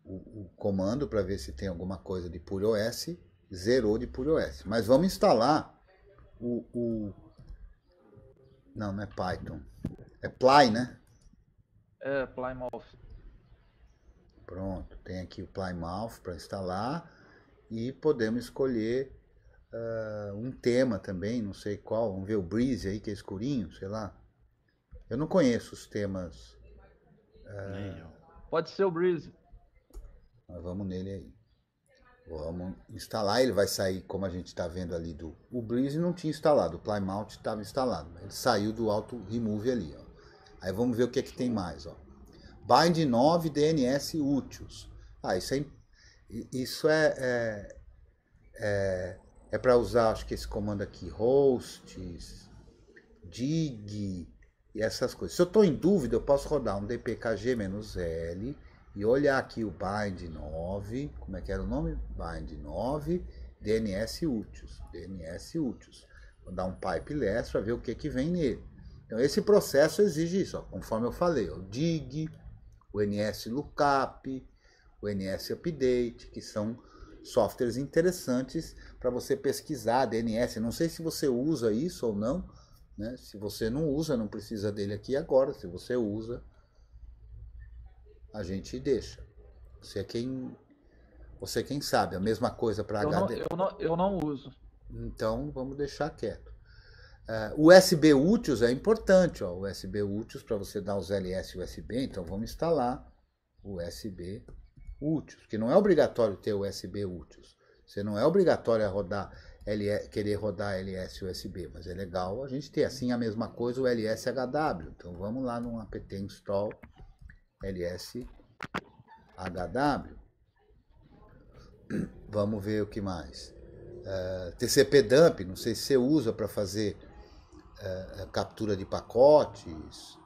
o, o comando para ver se tem alguma coisa de PureOS zerou de PureOS. Mas vamos instalar o, o... Não, não é Python. É Ply, né?
É, Plymouth.
Pronto, tem aqui o Plymouth para instalar e podemos escolher uh, um tema também, não sei qual. Vamos ver o Breeze aí, que é escurinho, sei lá. Eu não conheço os temas. Uh... Pode ser o Breeze. Mas vamos nele aí. Vamos instalar, ele vai sair como a gente está vendo ali do. O Breeze não tinha instalado, o Plymouth estava instalado. Ele saiu do Auto Remove ali. Ó. Aí vamos ver o que é que tem mais. Ó. Bind 9 DNS úteis. Ah, isso é. Isso é, é, é, é para usar, acho que esse comando aqui, hosts, dig e essas coisas. Se eu estou em dúvida, eu posso rodar um dpkg-l e olhar aqui o bind 9, como é que era o nome? Bind 9, DNS úteis, DNS úteis. Vou dar um pipe less para ver o que, que vem nele. Então esse processo exige isso, ó, conforme eu falei, o dig, o NS lookup, o NS update, que são softwares interessantes para você pesquisar DNS. Não sei se você usa isso ou não, né? Se você não usa, não precisa dele aqui agora. Se você usa, a gente deixa. Você é quem, você é quem sabe. É a mesma coisa para HD. Não, eu, não, eu não uso. Então vamos deixar quieto. Uh, é, USB úteis é importante, ó. USB úteis para você dar os LS USB. Então vamos instalar USB úteis, que não é obrigatório ter USB úteis. Você não é obrigatório rodar LS, querer rodar LS USB, mas é legal a gente ter. Assim a mesma coisa o LS HW. Então vamos lá no apt install LSHW. Vamos ver o que mais. Uh, é, TCP dump, não sei se você usa para fazer uh, captura de pacotes.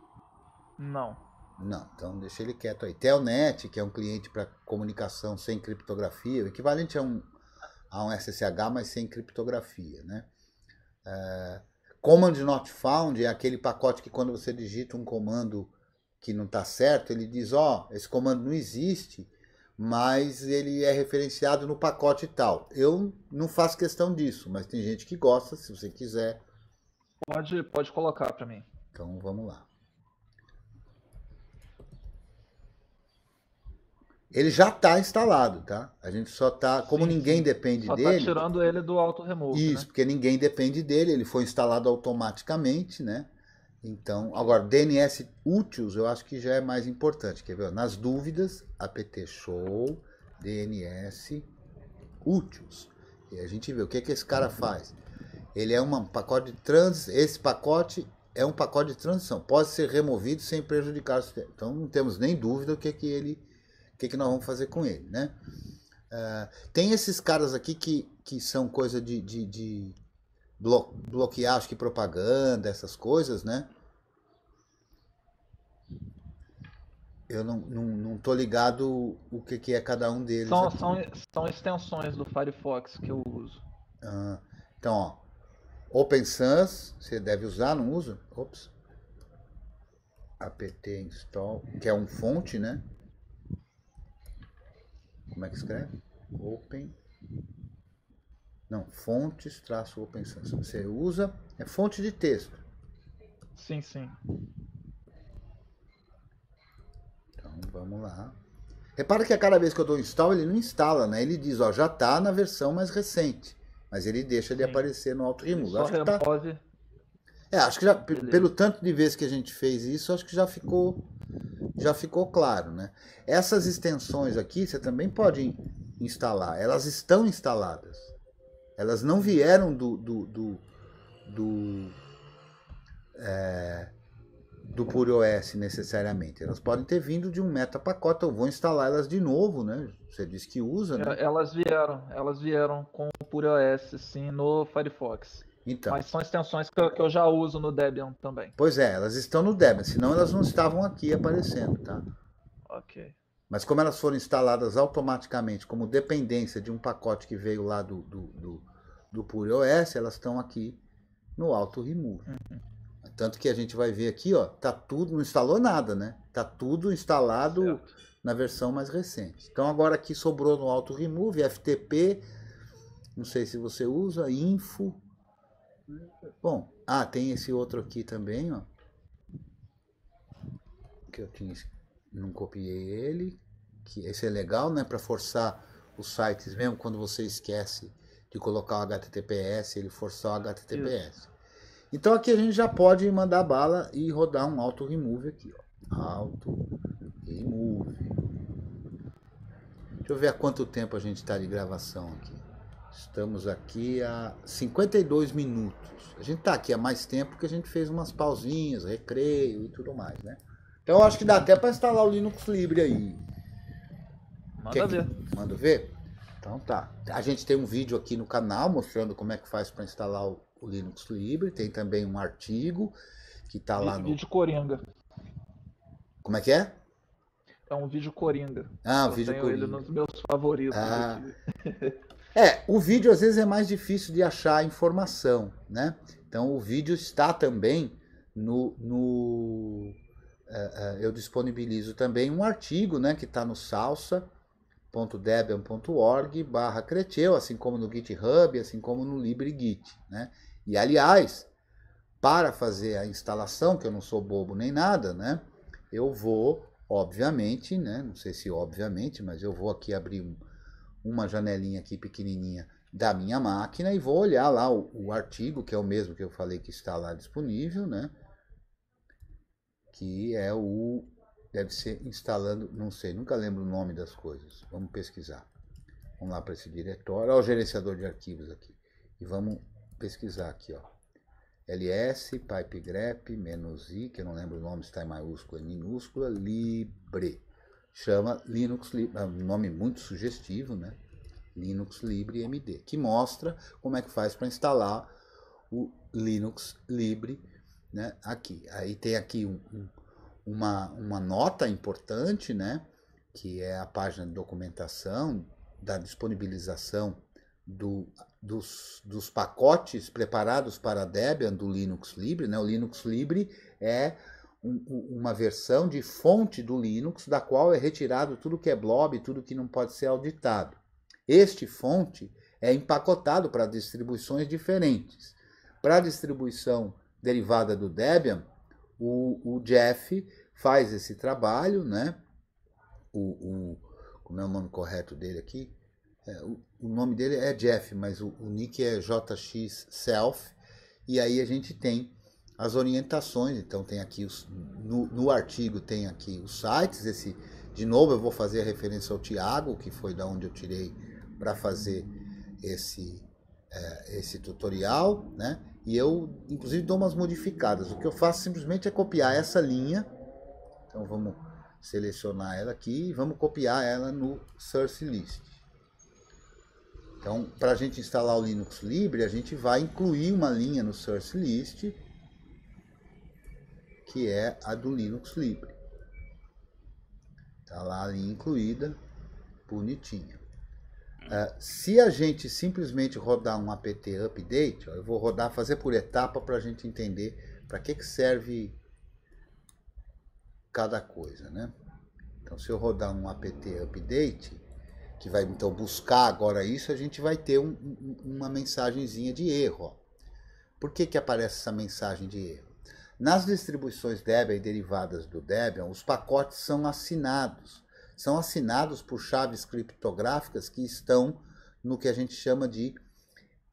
Não. Não, então deixa ele quieto aí. Telnet, que é um cliente para comunicação sem criptografia, o equivalente a um, a um SSH, mas sem criptografia, né? Uh, command not found é aquele pacote que quando você digita um comando que não está certo, ele diz, ó, oh, esse comando não existe, mas ele é referenciado no pacote tal. Eu não faço questão disso, mas tem gente que gosta, se você quiser. Pode, pode colocar para mim. Então vamos lá. Ele já está instalado, tá? A gente só está, como sim, ninguém depende só tá dele. Só tá tirando ele do auto remove. Isso, né? porque ninguém depende dele, ele foi instalado automaticamente, né? Então, agora, DNS úteis eu acho que já é mais importante. Quer ver? Nas dúvidas, apt show DNS úteis. E a gente vê o que, é que esse cara faz. Ele é um pacote de trans. Esse pacote é um pacote de transição. Pode ser removido sem prejudicar o sistema. Então não temos nem dúvida o que, é que ele. O que, é que nós vamos fazer com ele. Né? Uh, tem esses caras aqui que, que são coisa de, de, de blo bloquear, acho que propaganda, essas coisas, né? Eu não, não, não tô ligado o que, que é cada um deles. São, são,
são extensões do Firefox que
eu uso. Ah, então, ó. Open Sans, você deve usar, não usa? Ops. apt install, que é um fonte, né? Como é que escreve? Open não, fontes, traço open source. Você usa, é fonte de texto. Sim, sim. Então, vamos lá. Repara que a cada vez que eu dou install, ele não instala, né? Ele diz, ó, já está na versão mais recente. Mas ele deixa sim. de aparecer no auto-remove. Acho que tá... pode... É, acho que já, pelo tanto de vezes que a gente fez isso, acho que já ficou, já ficou claro, né? Essas extensões aqui, você também pode instalar. Elas estão instaladas. Elas não vieram do, do, do, do, é, do PureOS necessariamente. Elas podem ter vindo de um meta pacote. Eu vou instalar elas de novo, né? Você disse que usa, né? É,
elas vieram, elas vieram com o PureOS, sim, no Firefox. Então. Mas são extensões que eu, que eu, já uso no Debian também.
Pois é, elas estão no Debian, senão elas não estavam aqui aparecendo, tá? Ok. Mas como elas foram instaladas automaticamente como dependência de um pacote que veio lá do, do, do, do Pure OS, elas estão aqui no Auto Remove. Uhum. Tanto que a gente vai ver aqui, ó, tá tudo, não instalou nada, né? Tá tudo instalado certo. na versão mais recente. Então agora aqui sobrou no Auto Remove, FTP, não sei se você usa, info. Bom, ah, tem esse outro aqui também, ó. Que eu tinha não copiei ele, que esse é legal, né, para forçar os sites mesmo quando você esquece de colocar o HTTPS, ele forçar o HTTPS. Então aqui a gente já pode mandar bala e rodar um auto remove aqui, ó. Auto remove. Deixa eu ver há quanto tempo a gente está de gravação aqui. Estamos aqui há 52 minutos. A gente está aqui há mais tempo que a gente fez umas pausinhas, recreio e tudo mais, né? Então acho que dá até para instalar o Linux Libre aí. Manda Quer ver. Que... Manda ver? Então tá. A gente tem um vídeo aqui no canal mostrando como é que faz para instalar o, o, Linux Libre. Tem também um artigo que tá Esse lá no. Vídeo Coringa. Como é que é?
É um vídeo Coringa. Ah, o vídeo tenho Coringa. ele nos meus favoritos. Ah.
é, o vídeo às vezes é mais difícil de achar informação, né? Então o vídeo está também no, no é, é, eu disponibilizo também um artigo né, que está no salsa.debian.org barra creteu, assim como no GitHub, assim como no LibreGit. Né? E aliás, para fazer a instalação, que eu não sou bobo nem nada, né, eu vou, obviamente, né, não sei se obviamente, mas eu vou aqui abrir um, uma janelinha aqui pequenininha da minha máquina e vou olhar lá o, o artigo, que é o mesmo que eu falei que está lá disponível, né? que é o deve ser instalando, não sei, nunca lembro o nome das coisas. Vamos pesquisar. Vamos lá para esse diretório, olha o gerenciador de arquivos aqui. E vamos pesquisar aqui, ó. LS, pipegrep, menos i, que eu não lembro o nome, está em maiúscula e minúscula, libre. Chama Linux Libre, é um nome muito sugestivo, né? Linux Libre MD, que mostra como é que faz para instalar o Linux Libre né? Aqui, aí tem aqui um, um, uma, uma nota importante, né? Que é a página de documentação da disponibilização do, dos, dos pacotes preparados para a Debian do Linux Libre, né? O Linux Libre é uma versão de fonte do Linux, da qual é retirado tudo que é blob, tudo que não pode ser auditado. Este fonte é empacotado para distribuições diferentes. Para a distribuição derivada do Debian, o, o Jeff faz esse trabalho, né? O, o, como é o nome correto dele aqui? É, o, o, nome dele é Jeff, mas o, o nick é JX Self. E aí a gente tem as orientações. Então tem aqui os, no, no, artigo tem aqui os sites. Esse de novo eu vou fazer a referência ao Tiago, que foi da onde eu tirei para fazer esse é, esse tutorial, né? E eu, inclusive, dou umas modificadas. O que eu faço simplesmente é copiar essa linha. Então vamos selecionar ela aqui e vamos copiar ela no source list. Então, para a gente instalar o Linux Libre, a gente vai incluir uma linha no source list, que é a do Linux Libre. Está lá ali incluída, bonitinha. É, se a gente simplesmente rodar um apt update, ó, eu vou rodar, fazer por etapa para a gente entender para que, que serve cada coisa, né? Então, se eu rodar um apt update, que vai então buscar agora isso, a gente vai ter um, um, uma mensagenzinha de erro. Ó. Por que, que aparece essa mensagem de erro? Nas distribuições Debian e derivadas do Debian, os pacotes são assinados são assinados por chaves criptográficas que estão no que a gente chama de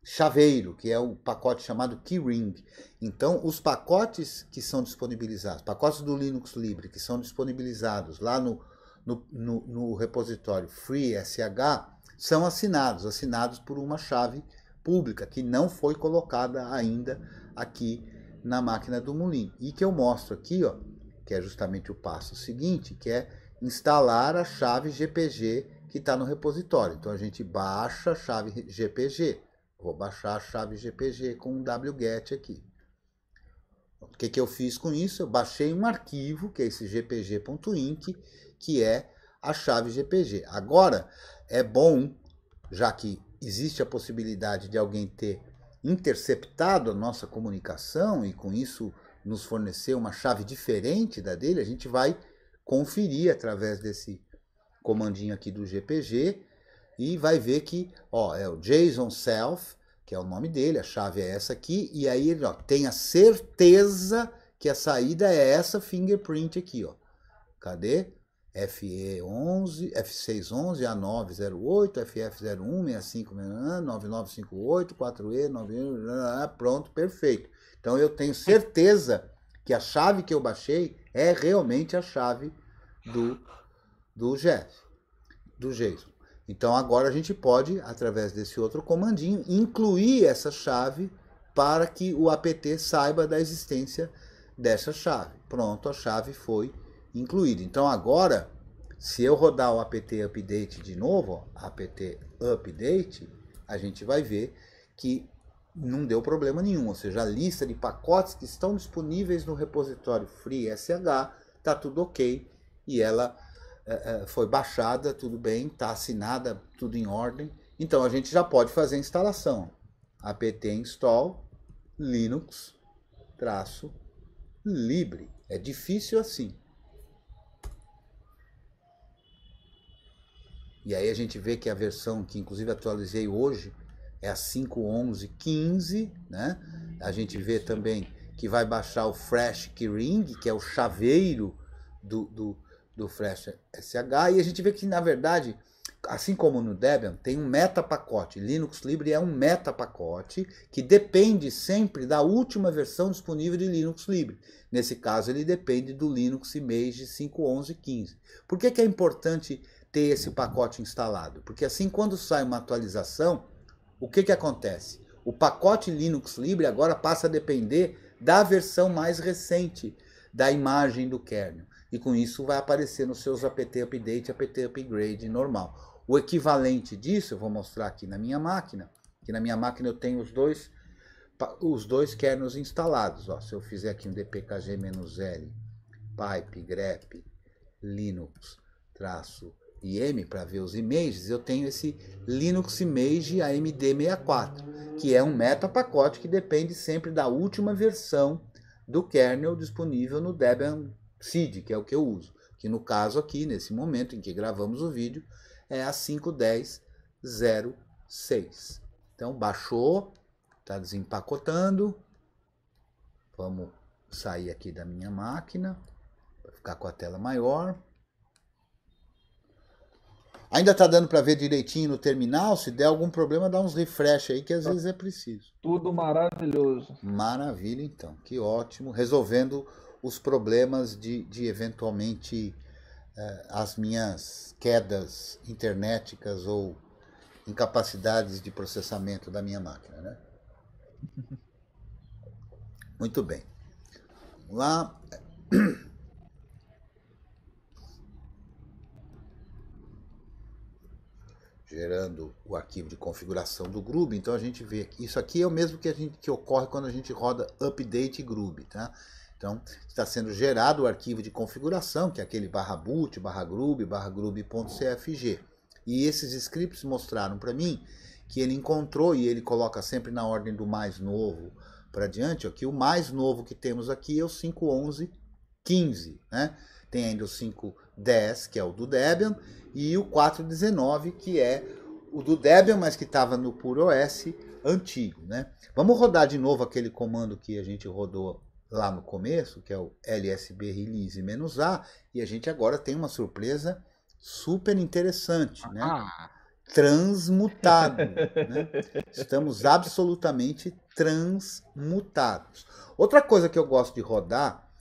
chaveiro, que é o pacote chamado keyring. Então, os pacotes que são disponibilizados, pacotes do Linux Libre que são disponibilizados lá no, no, no, no repositório FreeSH, são assinados, assinados por uma chave pública que não foi colocada ainda aqui na máquina do Moulin e que eu mostro aqui, ó, que é justamente o passo seguinte, que é instalar a chave GPG que está no repositório. Então a gente baixa a chave GPG. Vou baixar a chave GPG com o wget aqui. O que, que eu fiz com isso? Eu baixei um arquivo, que é esse gpg.inc, que é a chave GPG. Agora, é bom, já que existe a possibilidade de alguém ter interceptado a nossa comunicação e com isso nos fornecer uma chave diferente da dele, a gente vai conferir através desse comandinho aqui do GPG e vai ver que ó, é o JSON self, que é o nome dele, a chave é essa aqui, e aí ele tem a certeza que a saída é essa fingerprint aqui, ó. Cadê? FE11, F611, A908, FF01, 9958, 4E, 9 pronto, perfeito. Então eu tenho certeza que a chave que eu baixei é realmente a chave do, do Jeff, do Jason. Então agora a gente pode, através desse outro comandinho, incluir essa chave para que o apt saiba da existência dessa chave. Pronto, a chave foi incluída. Então agora, se eu rodar o apt update de novo, ó, apt update, a gente vai ver que não deu problema nenhum, ou seja, a lista de pacotes que estão disponíveis no repositório FreeSH está tudo ok e ela é, foi baixada, tudo bem, está assinada, tudo em ordem. Então a gente já pode fazer a instalação. apt install linux traço libre. É difícil assim. E aí a gente vê que a versão que inclusive atualizei hoje é a 5.11.15, né? A gente vê também que vai baixar o Fresh Keyring, que é o chaveiro do, do, do Fresh SH, e a gente vê que, na verdade, assim como no Debian, tem um meta pacote. Linux Libre é um meta pacote que depende sempre da última versão disponível de Linux Libre. Nesse caso, ele depende do Linux Image 5.11.15. Por que, que é importante ter esse pacote instalado? Porque assim, quando sai uma atualização, o que, que acontece? O pacote Linux Libre agora passa a depender da versão mais recente da imagem do kernel. E com isso vai aparecer nos seus apt update, apt upgrade normal. O equivalente disso, eu vou mostrar aqui na minha máquina, que na minha máquina eu tenho os dois os dois kernels instalados. Ó, se eu fizer aqui um dpkg-l, pipe grep linux traço IM para ver os images, eu tenho esse Linux Image AMD64, que é um meta pacote que depende sempre da última versão do kernel disponível no Debian seed, que é o que eu uso, que no caso aqui, nesse momento em que gravamos o vídeo, é a 5.10.06. Então baixou, está desempacotando, vamos sair aqui da minha máquina, para ficar com a tela maior. Ainda tá dando para ver direitinho no terminal. Se der algum problema, dá uns refresh aí que às vezes é preciso. Tudo maravilhoso. Maravilha, então. Que ótimo. Resolvendo os problemas de, de eventualmente eh, as minhas quedas internéticas ou incapacidades de processamento da minha máquina, né? Muito bem. Lá. gerando o arquivo de configuração do Groove. Então a gente vê que isso aqui é o mesmo que, a gente, que ocorre quando a gente roda update Groove. Tá? Então está sendo gerado o arquivo de configuração, que é aquele barra boot, barra groove, barra groove.cfg. E esses scripts mostraram para mim que ele encontrou e ele coloca sempre na ordem do mais novo para diante, ó, que o mais novo que temos aqui é o 511 15, né? Tem ainda o 510, que é o do Debian, e o 419, que é o do Debian, mas que estava no puro OS antigo, né? Vamos rodar de novo aquele comando que a gente rodou lá no começo, que é o lsb release -a, e a gente agora tem uma surpresa super interessante, né? Ah. Transmutado,
né?
Estamos absolutamente transmutados. Outra coisa que eu gosto de rodar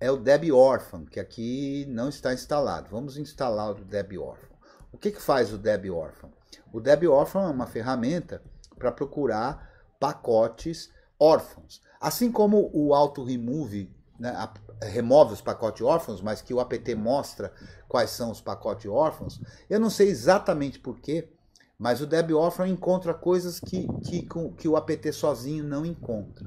é o Deb Orphan, que aqui não está instalado. Vamos instalar o Deb Orphan. O que, que faz o Deb Orphan? O Deb Orphan é uma ferramenta para procurar pacotes órfãos. Assim como o Auto Remove né, remove os pacotes órfãos, mas que o APT mostra quais são os pacotes órfãos, eu não sei exatamente porquê, mas o Deb Orphan encontra coisas que, que, que o APT sozinho não encontra.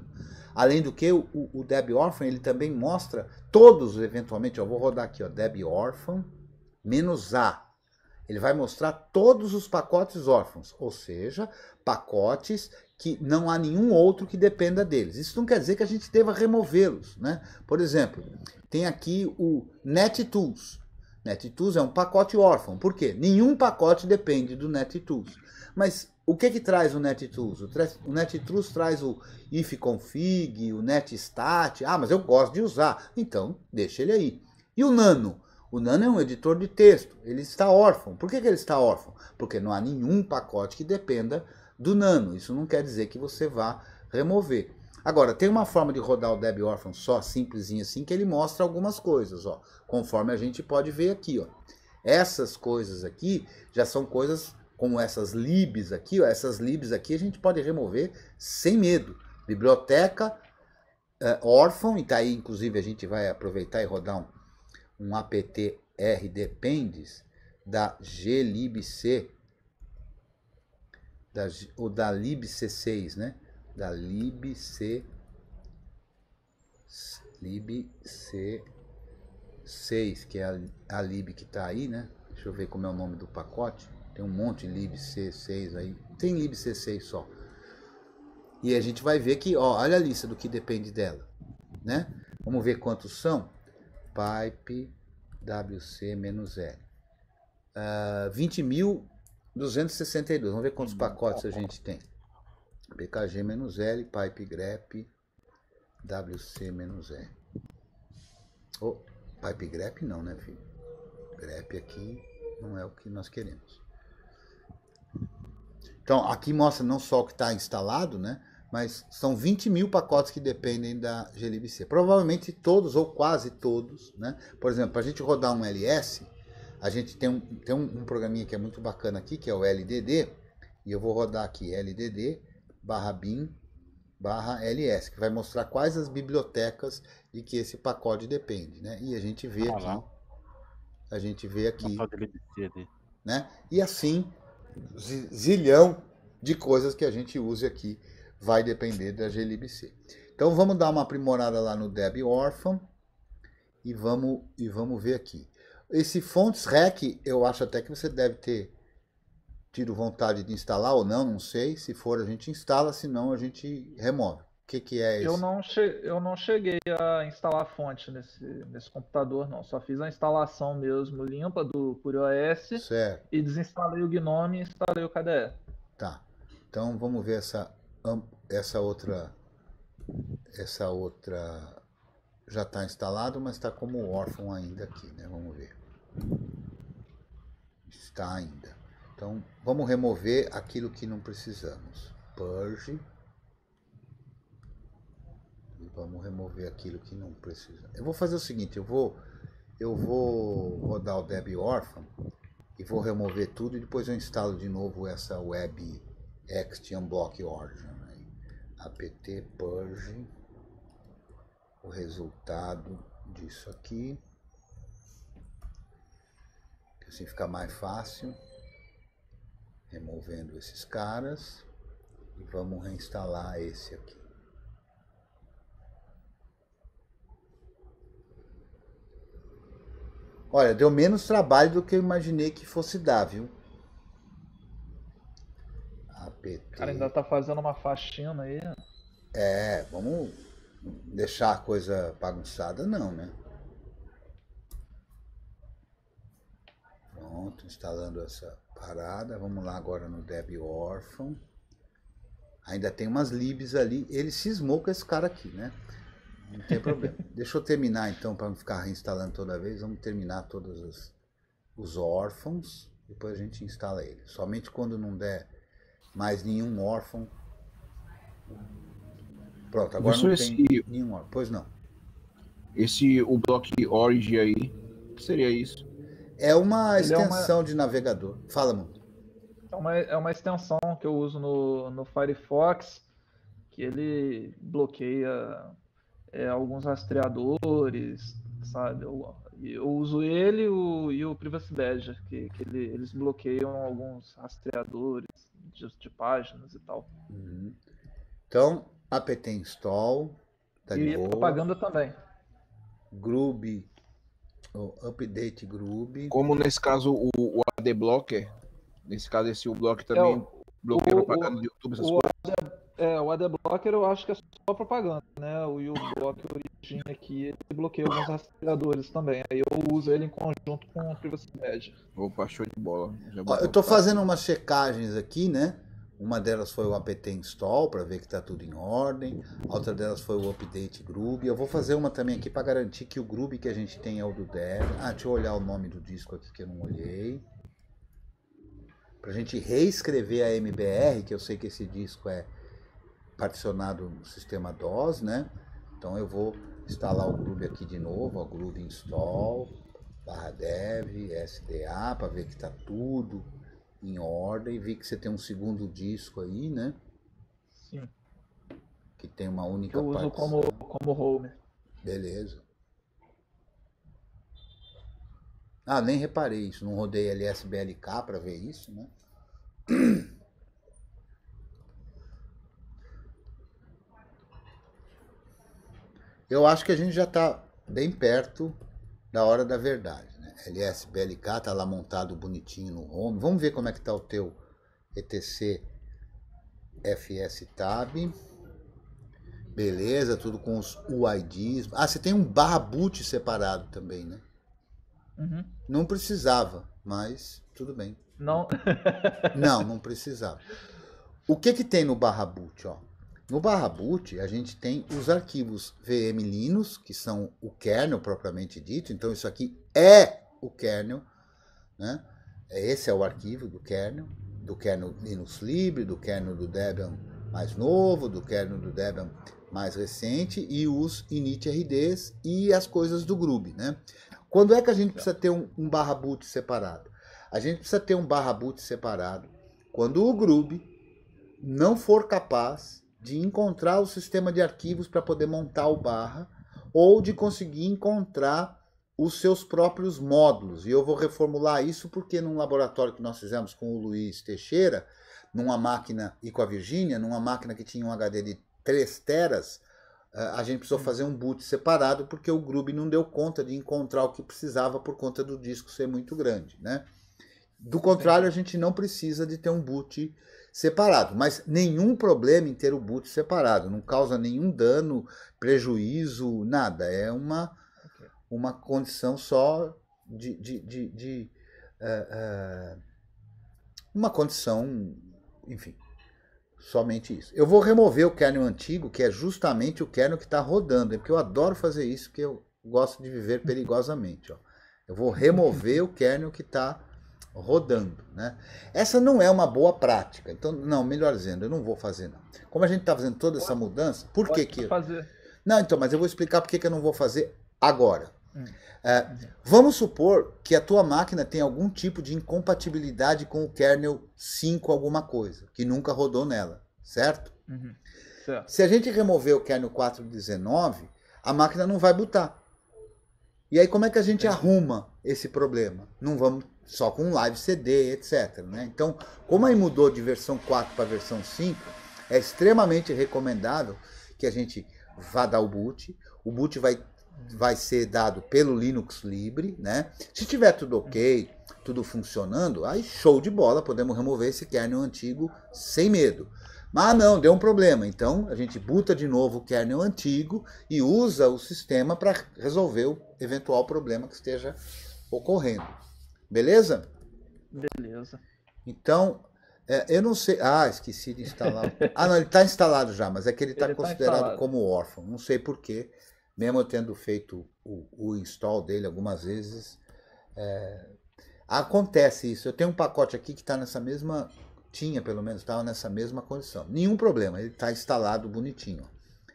Além do que, o, o Deb Orphan ele também mostra todos, eventualmente, eu vou rodar aqui, ó, Deb Orphan menos A. Ele vai mostrar todos os pacotes órfãos, ou seja, pacotes que não há nenhum outro que dependa deles. Isso não quer dizer que a gente deva removê-los, né? Por exemplo, tem aqui o NetTools. NetTools é um pacote órfão. Por quê? Nenhum pacote depende do NetTools. Mas o que que traz o NetTools? O, NetTools traz o ifconfig, o netstat. Ah, mas eu gosto de usar. Então, deixa ele aí. E o Nano? O Nano é um editor de texto. Ele está órfão. Por que, que ele está órfão? Porque não há nenhum pacote que dependa do Nano. Isso não quer dizer que você vá remover. Agora, tem uma forma de rodar o Deb só, simplesinho assim, que ele mostra algumas coisas, ó. Conforme a gente pode ver aqui, ó. Essas coisas aqui já são coisas como essas libs aqui, ó, essas libs aqui a gente pode remover sem medo. Biblioteca é, órfão, e tá aí inclusive a gente vai aproveitar e rodar um, um apt rdepends da glibc, da, ou da libc6, né? Da libc, libc6, que é a, a lib que tá aí, né? Deixa eu ver como é o nome do pacote. Tem um monte de libc6 aí. Tem libc6 só. E a gente vai ver que, ó, olha a lista do que depende dela, né? Vamos ver quantos são. Pipe WC-L. Uh, 20.262. Vamos ver quantos hum, pacotes a tá gente tem. PKG-L, Pipe grep WC-L. Oh, pipe grep não, né, filho? Grep aqui não é o que nós queremos. Então, aqui mostra não só o que está instalado, né? Mas são 20 mil pacotes que dependem da glibc. Provavelmente todos ou quase todos, né? Por exemplo, para a gente rodar um LS, a gente tem, um, tem um, um, programinha que é muito bacana aqui, que é o LDD, e eu vou rodar aqui LDD barra bin barra ls, que vai mostrar quais as bibliotecas de que esse pacote depende, né? E a gente vê ah, aqui, lá. a gente vê aqui, né? E assim zilhão de coisas que a gente use aqui. Vai depender da glibc. Então vamos dar uma aprimorada lá no deb orphan e vamos, e vamos ver aqui. Esse fonts rec, eu acho até que você deve ter tido vontade de instalar ou não, não sei. Se for, a gente instala, se não, a gente remove que, que é isso? Eu não,
eu não cheguei a instalar fonte nesse, nesse computador, não. Só fiz a instalação mesmo limpa do PureOS certo. e desinstalei o Gnome e instalei o KDE.
Tá. Então vamos ver essa, essa outra. Essa outra já está instalado, mas está como órfão ainda aqui, né? Vamos ver. Está ainda. Então vamos remover aquilo que não precisamos. Purge Vamos remover aquilo que não precisa. Eu vou fazer o seguinte, eu vou eu vou rodar o Debian Orphan e vou remover tudo e depois eu instalo de novo essa web ext unblock origin. apt purge o resultado disso aqui. Assim fica mais fácil removendo esses caras e vamos reinstalar esse aqui. Olha, deu menos trabalho do que eu imaginei que fosse dar, viu? APT. O cara ainda
tá fazendo uma faxina aí.
É, vamos deixar a coisa bagunçada, não, né? Pronto, instalando essa parada. Vamos lá agora no Deb Orphan. Ainda tem umas libs ali. Ele cismou com esse cara aqui, né? Não tem problema. Deixa eu terminar então, para não ficar reinstalando toda vez. Vamos terminar todos os, os órfãos, depois a gente instala ele. Somente quando não der mais nenhum órfão. Pronto, agora Isso não tem esse, nenhum órfão. Pois não. Esse, o bloco Origin aí, seria isso? É uma ele extensão é uma... de navegador. Fala, mano.
É uma, é uma extensão que eu uso no, no Firefox, que ele bloqueia é, alguns rastreadores, sabe? Eu, eu, uso ele o, e o Privacy Badger, que, que ele, eles bloqueiam alguns rastreadores de, de páginas e tal.
Uhum. Então, apt install, tá e de boa. propaganda também. Groove, oh, update Groove. Como nesse
caso o, o AD Blocker, nesse caso esse é o Block também é, bloqueia propaganda do YouTube, essas o,
coisas. É, o adblocker eu acho que é só propaganda, né? O U-Block origina aqui, ele bloqueia alguns rastreadores também. Aí eu uso ele em conjunto com a privacidade.
Opa, show de bola. Ó, eu estou fazendo umas checagens aqui, né? Uma delas foi o apt install para ver que está tudo em ordem. A outra delas foi o update Groove. Eu vou fazer uma também aqui para garantir que o Groove que a gente tem é o do Dev. Ah, deixa eu olhar o nome do disco aqui que eu não olhei. Para a gente reescrever a MBR, que eu sei que esse disco é particionado o sistema DOS, né? Então eu vou instalar o Groove aqui de novo, o Groove install, barra dev, SDA, para ver que está tudo em ordem. Vi que você tem um segundo disco aí, né? Sim. Que tem uma única Eu uso como, como home. Beleza. Ah, nem reparei isso. Não rodei LSBLK para ver isso, né? Eu acho que a gente já está bem perto da hora da verdade. Né? LSBLK está lá montado bonitinho no home. Vamos ver como é que está o teu ETC FS Tab. Beleza, tudo com os UIDs. Ah, você tem um barra boot separado também, né? Uhum. Não precisava, mas tudo bem. Não. não, não precisava. O que que tem no barra boot, ó? No barra boot, a gente tem os arquivos VM Linux, que são o kernel propriamente dito. Então, isso aqui é o kernel. Né? Esse é o arquivo do kernel, do kernel Linux Libre, do kernel do Debian mais novo, do kernel do Debian mais recente, e os initRDs e as coisas do Groove. Né? Quando é que a gente precisa ter um, um barra boot separado? A gente precisa ter um barra boot separado quando o Groove não for capaz de encontrar o sistema de arquivos para poder montar o barra ou de conseguir encontrar os seus próprios módulos. E eu vou reformular isso porque num laboratório que nós fizemos com o Luiz Teixeira, numa máquina e com a Virgínia, numa máquina que tinha um HD de 3 teras, eh, a gente precisou hum. fazer um boot separado porque o Grub não deu conta de encontrar o que precisava por conta do disco ser muito grande, né? Do contrário, a gente não precisa de ter um boot separado, mas nenhum problema em ter o boot separado, não causa nenhum dano, prejuízo, nada. É uma, okay. uma condição só de. de, de, de uh, uh, uma condição, enfim, somente isso. Eu vou remover o kernel antigo, que é justamente o kernel que está rodando, porque eu adoro fazer isso, porque eu gosto de viver perigosamente. Ó. Eu vou remover o kernel que está rodando. Né? Essa não é uma boa prática. Então, não, melhor dizendo, eu não vou fazer não. Como a gente está fazendo toda essa mudança, por que que... Fazer. Não, então, mas eu vou explicar por que que eu não vou fazer agora. Hum. É, vamos supor que a tua máquina tem algum tipo de incompatibilidade com o kernel 5 alguma coisa, que nunca rodou nela, certo?
Uhum. certo.
Se a gente remover o kernel 419, a máquina não vai botar. E aí como é que a gente é. arruma esse problema. Não vamos só com live CD, etc. Né? Então, como aí mudou de versão 4 para versão 5, é extremamente recomendável que a gente vá dar o boot. O boot vai, vai ser dado pelo Linux Libre, né? Se tiver tudo ok, tudo funcionando, aí show de bola, podemos remover esse kernel antigo sem medo. Mas não, deu um problema. Então a gente buta de novo o kernel antigo e usa o sistema para resolver o eventual problema que esteja ocorrendo. Beleza? Beleza. Então, é, eu não sei. Ah, esqueci de instalar. ah, não, ele está instalado já, mas é que ele está tá considerado tá como órfão. Não sei porquê. Mesmo eu tendo feito o, o install dele algumas vezes, é, acontece isso. Eu tenho um pacote aqui que está nessa mesma. Tinha, pelo menos, estava nessa mesma condição. Nenhum problema, ele está instalado bonitinho.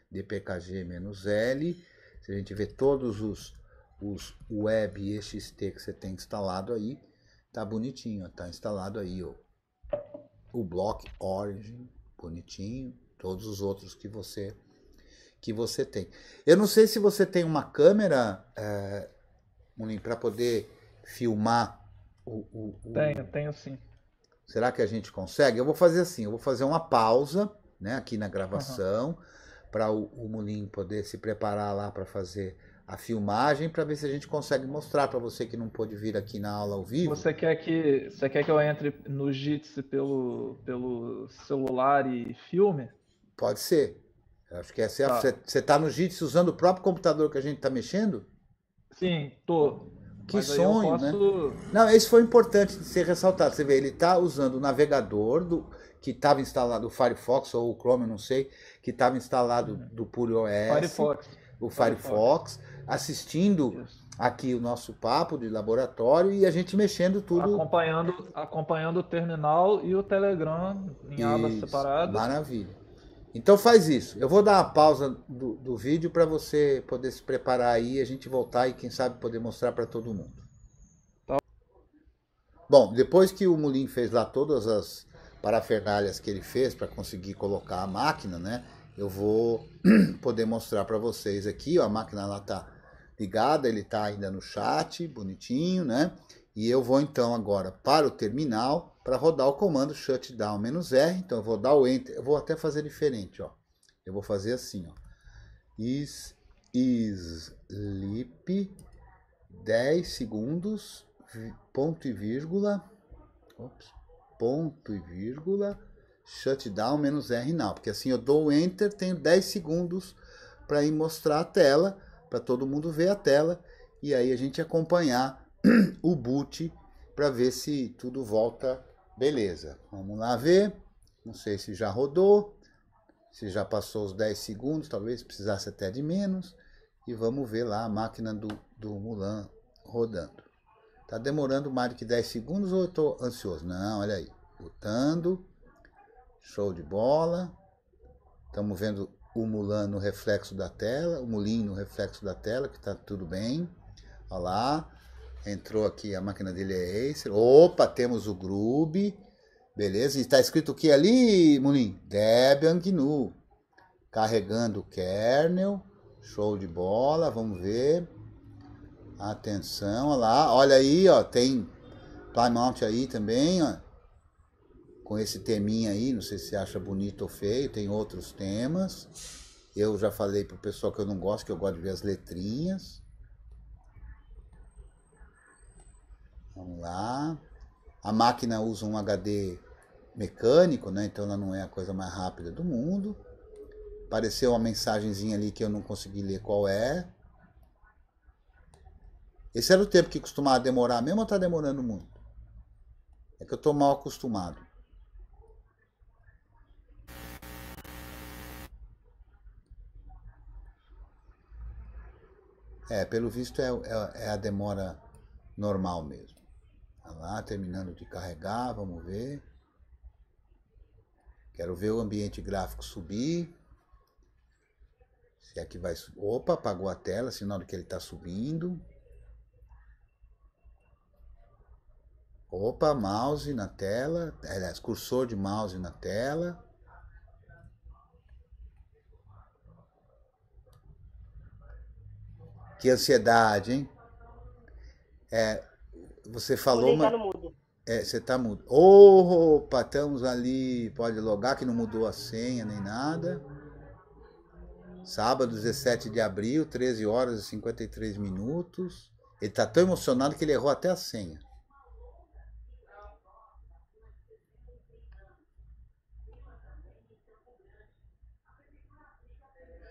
dpkg-l. Se a gente vê todos os os web ext que você tem instalado aí, tá bonitinho, tá instalado aí ó, o block origin, bonitinho, todos os outros que você que você tem. Eu não sei se você tem uma câmera é, eh, para poder filmar o, o, o, Tenho, tenho sim. Será que a gente consegue? Eu vou fazer assim, eu vou fazer uma pausa, né, aqui na gravação, uhum. para o, o Mulim poder se preparar lá para fazer a filmagem para ver se a gente consegue mostrar para você que não pôde vir aqui na aula ao vivo.
Você quer que você quer que eu entre no Jitsi pelo pelo
celular e filme? Pode ser. Eu acho que é certo tá. você, você tá no Jitsi usando o próprio computador que a gente está mexendo? Sim, tô. Que Mas sonho, né? posso... né? Não, isso foi importante de ser ressaltado. Você vê, ele está usando o navegador do, que estava instalado, o Firefox ou o Chrome, não sei, que estava instalado uhum. do PureOS OS. Firefox. O Firefox. Firefox assistindo aqui o nosso papo de laboratório e a gente mexendo tudo.
Acompanhando, acompanhando o terminal e o Telegram em isso, abas separadas. Maravilha.
Então faz isso. Eu vou dar uma pausa do, do vídeo para você poder se preparar aí, a gente voltar e quem sabe poder mostrar para todo mundo. Tá. Bom, depois que o Mulim fez lá todas as parafernalhas que ele fez para conseguir colocar a máquina, né? Eu vou poder mostrar para vocês aqui, ó, a máquina está ligada, ele está ainda no chat, bonitinho, né? E eu vou então agora para o terminal para rodar o comando shutdown-r. Então eu vou dar o enter, eu vou até fazer diferente, ó. Eu vou fazer assim, ó. Is, is sleep 10 segundos, ponto e vírgula, ops, ponto e vírgula, shutdown R now, porque assim eu dou o enter, tenho 10 segundos para ir mostrar a tela para todo mundo ver a tela e aí a gente acompanhar o boot para ver se tudo volta beleza. Vamos lá ver. Não sei se já rodou, se já passou os 10 segundos, talvez precisasse até de menos. E vamos ver lá a máquina do, do Mulan rodando. Tá demorando mais do que 10 segundos ou eu tô ansioso? Não, olha aí. Botando. Show de bola. Estamos vendo o Mulan no reflexo da tela, o Mulin no reflexo da tela, que tá tudo bem. Olha lá. Entrou aqui, a máquina dele é Acer. Opa, temos o Grube. Beleza? E está escrito o que ali, Mulin? Debian GNU. Carregando o kernel. Show de bola, vamos ver. Atenção, olha lá. Olha aí, ó, tem Plymouth aí também, ó com esse teminha aí, não sei se acha bonito ou feio, tem outros temas. Eu já falei pro pessoal que eu não gosto, que eu gosto de ver as letrinhas. Vamos lá. A máquina usa um HD mecânico, né? Então ela não é a coisa mais rápida do mundo. Apareceu uma mensagenzinha ali que eu não consegui ler qual é. Esse era o tempo que costumava demorar, mesmo ou tá demorando muito? É que eu tô mal acostumado. É, pelo visto é, é, é a demora normal mesmo. Tá lá terminando de carregar, vamos ver. Quero ver o ambiente gráfico subir. Se é que vai. Opa, apagou a tela, sinal de que ele está subindo. Opa, mouse na tela, aliás, cursor de mouse na tela. Que ansiedade, hein? É, você falou uma. No mudo. É, você tá mudo. Opa, estamos ali. Pode logar que não mudou a senha nem nada. Sábado, 17 de abril, 13 horas e 53 minutos. Ele tá tão emocionado que ele errou até a senha.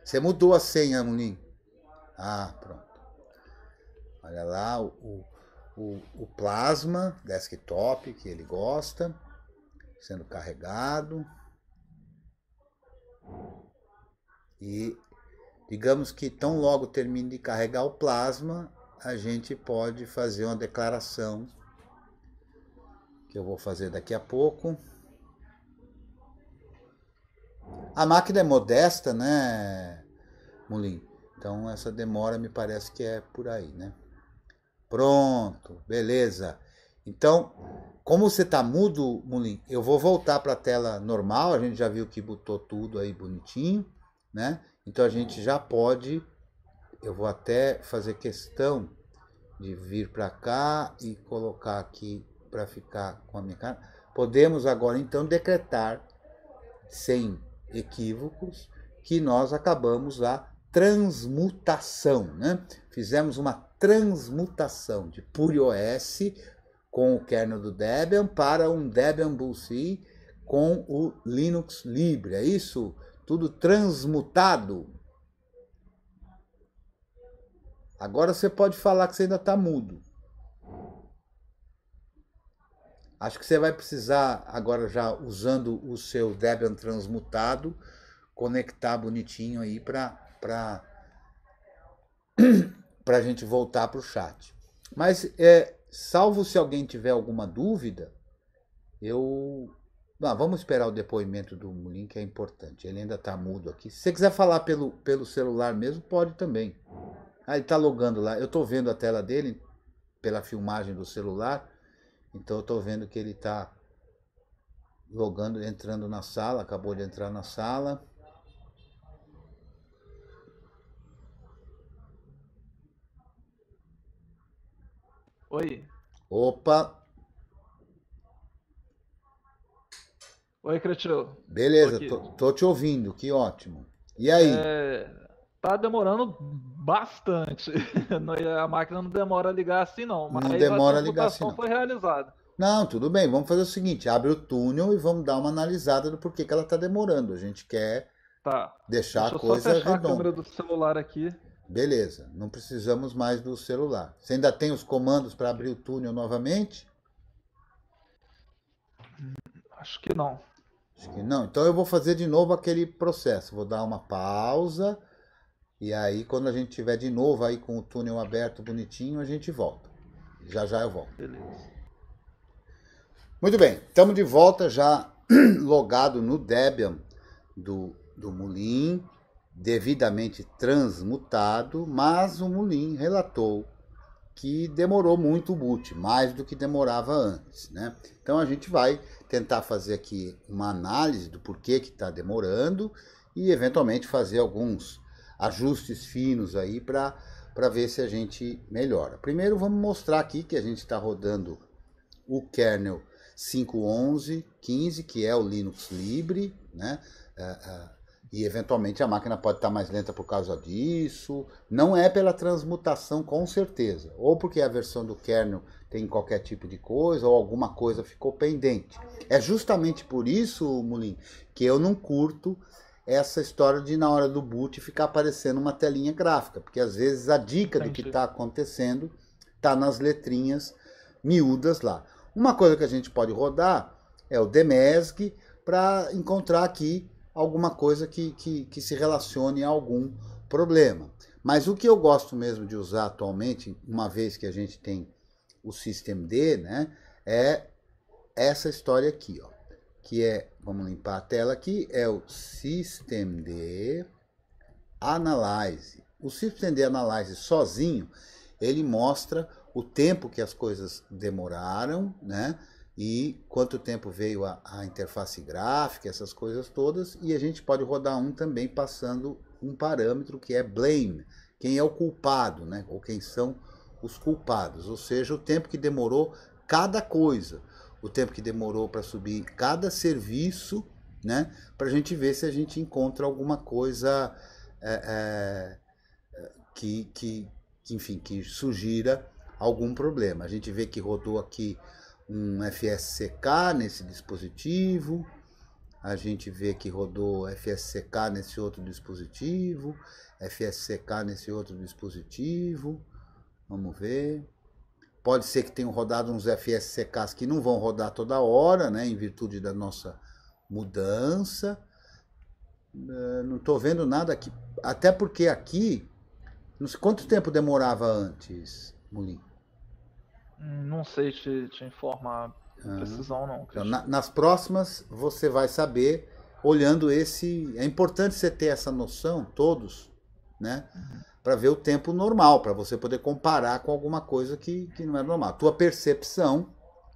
Você mudou a senha, Mulim. Ah, pronto. Olha lá o, o, o plasma desktop que ele gosta, sendo carregado. E digamos que tão logo termine de carregar o plasma, a gente pode fazer uma declaração que eu vou fazer daqui a pouco. A máquina é modesta, né, Mulim? Então essa demora me parece que é por aí, né? Pronto, beleza. Então, como você está mudo, Mulim, eu vou voltar para a tela normal. A gente já viu que botou tudo aí bonitinho, né? Então a gente já pode. Eu vou até fazer questão de vir para cá e colocar aqui para ficar com a minha cara. Podemos agora então decretar, sem equívocos, que nós acabamos a transmutação, né? Fizemos uma transmutação de PureOS com o kernel do Debian para um Debian Bullseye com o Linux Libre. É isso? Tudo transmutado. Agora você pode falar que você ainda está mudo. Acho que você vai precisar, agora já usando o seu Debian transmutado, conectar bonitinho aí para para a gente voltar para o chat. Mas, é, salvo se alguém tiver alguma dúvida, eu. Ah, vamos esperar o depoimento do Mulin, que é importante. Ele ainda está mudo aqui. Se você quiser falar pelo, pelo celular mesmo, pode também. Ah, ele está logando lá. Eu estou vendo a tela dele pela filmagem do celular. Então eu estou vendo que ele está logando, entrando na sala, acabou de entrar na sala. Oi. Opa. Oi, Cretil. Beleza, tô, tô, tô, te ouvindo, que ótimo. E aí?
É, tá demorando bastante. a máquina não demora a ligar assim, não. Mas não demora a, ligar assim. Não. foi realizada.
Não, tudo bem. Vamos fazer o seguinte: abre o túnel e vamos dar uma analisada do porquê que ela tá demorando. A gente quer tá. deixar Deixa a coisa redonda. Deixa eu só fechar redonda. a câmera do celular aqui. Beleza, não precisamos mais do celular. Você ainda tem os comandos para abrir o túnel novamente? Acho que não. Acho que não. Então eu vou fazer de novo aquele processo. Vou dar uma pausa. E aí, quando a gente tiver de novo aí com o túnel aberto bonitinho, a gente volta. Já já eu volto. Beleza. Muito bem, estamos de volta já logado no Debian do, do Mulin devidamente transmutado, mas o Mulin relatou que demorou muito o boot, mais do que demorava antes. Né? Então a gente vai tentar fazer aqui uma análise do porquê que está demorando e eventualmente fazer alguns ajustes finos aí para ver se a gente melhora. Primeiro vamos mostrar aqui que a gente está rodando o kernel 5.11.15, que é o Linux Libre, né? É, é, e eventualmente a máquina pode estar mais lenta por causa disso. Não é pela transmutação, com certeza, ou porque a versão do kernel tem qualquer tipo de coisa, ou alguma coisa ficou pendente. É justamente por isso, Mulin, que eu não curto essa história de na hora do boot ficar aparecendo uma telinha gráfica, porque às vezes a dica do que está acontecendo está nas letrinhas miúdas lá. Uma coisa que a gente pode rodar é o DMESG para encontrar aqui alguma coisa que, que, que se relacione a algum problema. Mas o que eu gosto mesmo de usar atualmente, uma vez que a gente tem o System D, né, é essa história aqui, ó, que é, vamos limpar a tela aqui, é o System D Analyze. O System D Analyze sozinho, ele mostra o tempo que as coisas demoraram, né? e quanto tempo veio a, a interface gráfica, essas coisas todas, e a gente pode rodar um também passando um parâmetro que é blame, quem é o culpado, né? ou quem são os culpados, ou seja, o tempo que demorou cada coisa, o tempo que demorou para subir cada serviço, né? para a gente ver se a gente encontra alguma coisa é, é, que, que, enfim, que sugira algum problema. A gente vê que rodou aqui um FSCK nesse dispositivo, a gente vê que rodou FSCK nesse outro dispositivo, FSCK nesse outro dispositivo, vamos ver. Pode ser que tenham rodado uns FSCKs que não vão rodar toda hora, né, em virtude da nossa mudança. É, não estou vendo nada aqui, até porque aqui, não sei quanto tempo demorava antes, Mulim?
Não sei te, te informar ah. precisão, não. Então,
na, nas próximas, você vai saber, olhando esse. É importante você ter essa noção, todos, né? Uhum. Para ver o tempo normal, para você poder comparar com alguma coisa que, que não é normal. A tua percepção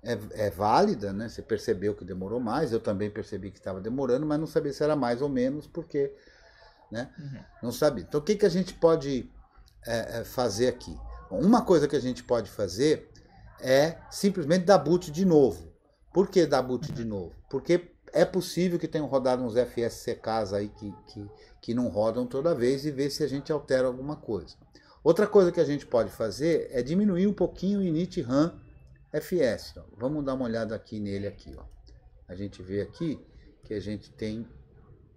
é, é válida, né? Você percebeu que demorou mais, eu também percebi que estava demorando, mas não sabia se era mais ou menos, porque. Né? Uhum. Não sabia. Então, o que, que a gente pode é, é fazer aqui? uma coisa que a gente pode fazer é simplesmente dar boot de novo. Por que dar boot de novo? Porque é possível que tenham rodado uns FSCKs aí que, que, que não rodam toda vez e ver se a gente altera alguma coisa. Outra coisa que a gente pode fazer é diminuir um pouquinho o init RAM FS. Vamos dar uma olhada aqui nele aqui. Ó. A gente vê aqui que a gente tem,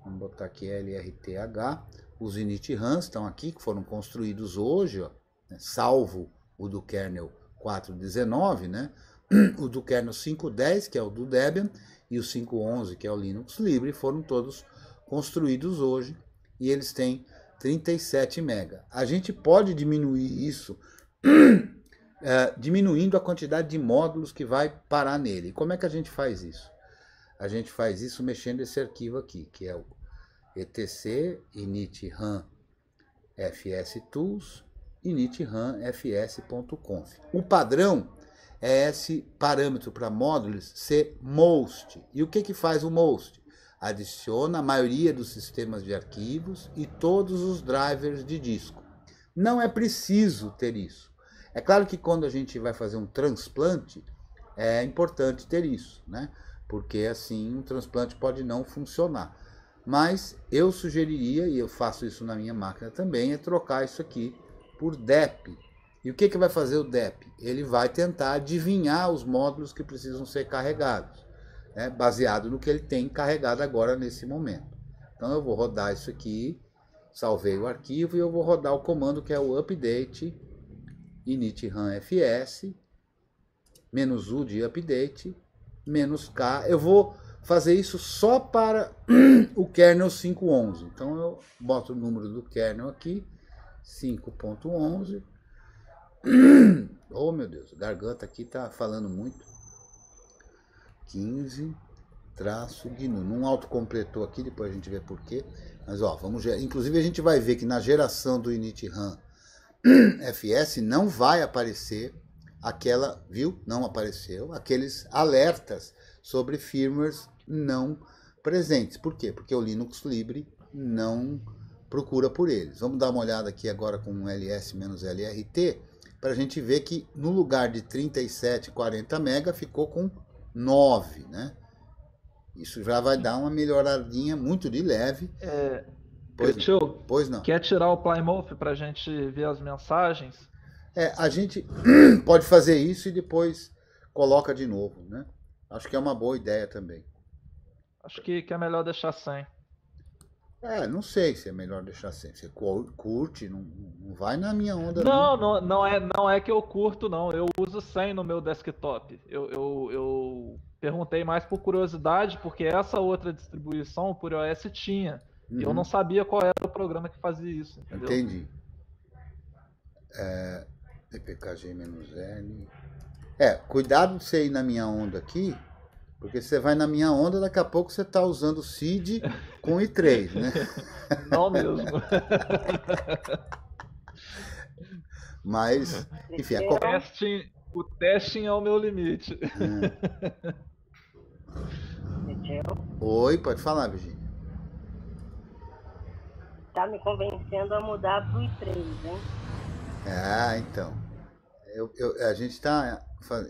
vamos botar aqui LRTH, os init RAMs estão aqui, que foram construídos hoje, ó, né, salvo o do kernel 4.19, né? o do kernel 5.10, que é o do Debian, e o 5.11, que é o Linux Libre, foram todos construídos hoje e eles têm 37 mega. A gente pode diminuir isso é, diminuindo a quantidade de módulos que vai parar nele. Como é que a gente faz isso? A gente faz isso mexendo esse arquivo aqui, que é o etc init fs tools initranfs.conf. O padrão é esse parâmetro para módulos ser most. E o que, que faz o most? Adiciona a maioria dos sistemas de arquivos e todos os drivers de disco. Não é preciso ter isso. É claro que quando a gente vai fazer um transplante, é importante ter isso, né? Porque assim um transplante pode não funcionar. Mas eu sugeriria, e eu faço isso na minha máquina também, é trocar isso aqui por DEP. E o que, que vai fazer o DEP? Ele vai tentar adivinhar os módulos que precisam ser carregados, né? baseado no que ele tem carregado agora nesse momento. Então eu vou rodar isso aqui, salvei o arquivo e eu vou rodar o comando que é o update init ram fs menos u de update menos k. Eu vou fazer isso só para o kernel 5.11. Então eu boto o número do kernel aqui 5.11. Oh, meu Deus, a garganta aqui tá falando muito. 15 traço GNU. Não autocompletou aqui, depois a gente vê porquê. Mas ó, vamos Inclusive a gente vai ver que na geração do init RAM FS não vai aparecer aquela, viu? Não apareceu aqueles alertas sobre firmwares não presentes. Por quê? Porque o Linux Libre não procura por eles. Vamos dar uma olhada aqui agora com LS LRT para a gente ver que no lugar de 37, 40 mega ficou com 9, né? Isso já vai dar uma melhoradinha muito de leve. É, pois, não. Tio, pois não.
Quer tirar o Plymouth para a gente ver as mensagens?
É, a gente pode fazer isso e depois coloca de novo, né? Acho que é uma boa ideia também.
Acho que, que é melhor deixar
sem. É, não sei se é melhor deixar sem. Você curte, não, não vai na minha onda. Não,
não, não, é, não é que eu curto, não. Eu uso sem no meu desktop. Eu, eu, eu perguntei mais por curiosidade, porque essa outra distribuição por iOS tinha. Uhum. E eu uhum. não sabia qual era o programa que fazia isso.
Entendeu? Entendi. É, dpkg-n. É, cuidado de você ir na minha onda aqui, porque você vai na minha onda, daqui a pouco você está usando o CID com I3, né? Não mesmo. Mas, enfim, a... É. o,
testing, o testing é o meu
limite. É. Oi, pode falar, Virginia. Tá me convencendo a mudar pro I3, hein? Ah, então. Eu, eu, a gente está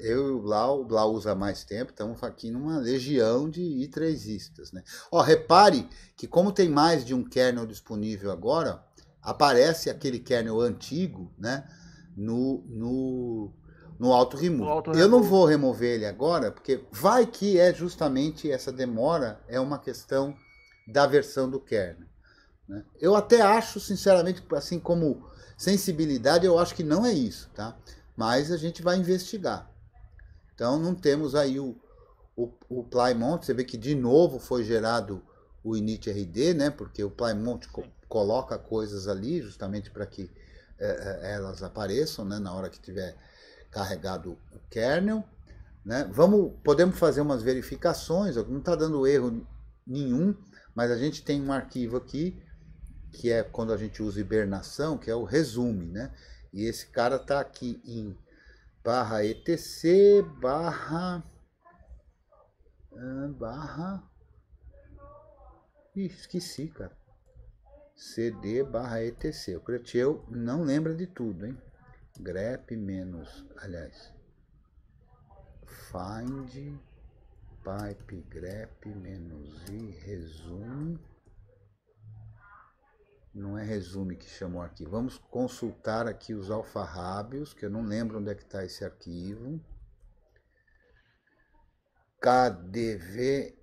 eu e o Blau, o Blau usa mais tempo, estamos aqui numa é legião de i3istas. Né? Ó, repare que como tem mais de um kernel disponível agora, aparece aquele kernel antigo né? no, no, no auto remove. Auto -remove. Eu não vou remover ele agora, porque vai que é justamente essa demora é uma questão da versão do kernel. Né? Eu até acho, sinceramente, assim como sensibilidade, eu acho que não é isso, tá? mas a gente vai investigar. Então não temos aí o, o, o você vê que de novo foi gerado o initrd, né? Porque o Plymont co coloca coisas ali justamente para que é, é, elas apareçam, né? Na hora que tiver carregado o kernel, né? Vamos, podemos fazer umas verificações, não está dando erro nenhum, mas a gente tem um arquivo aqui que é quando a gente usa hibernação, que é o resume, né? E esse cara tá aqui em barra etc barra ah, barra Ih, esqueci, cara. CD barra ETC. O Cretiel não lembra de tudo, hein? grep menos, aliás, find pipe grep menos e resume não é resume que chamou aqui. Vamos consultar aqui os alfarrábios, que eu não lembro onde é que está esse arquivo. KDV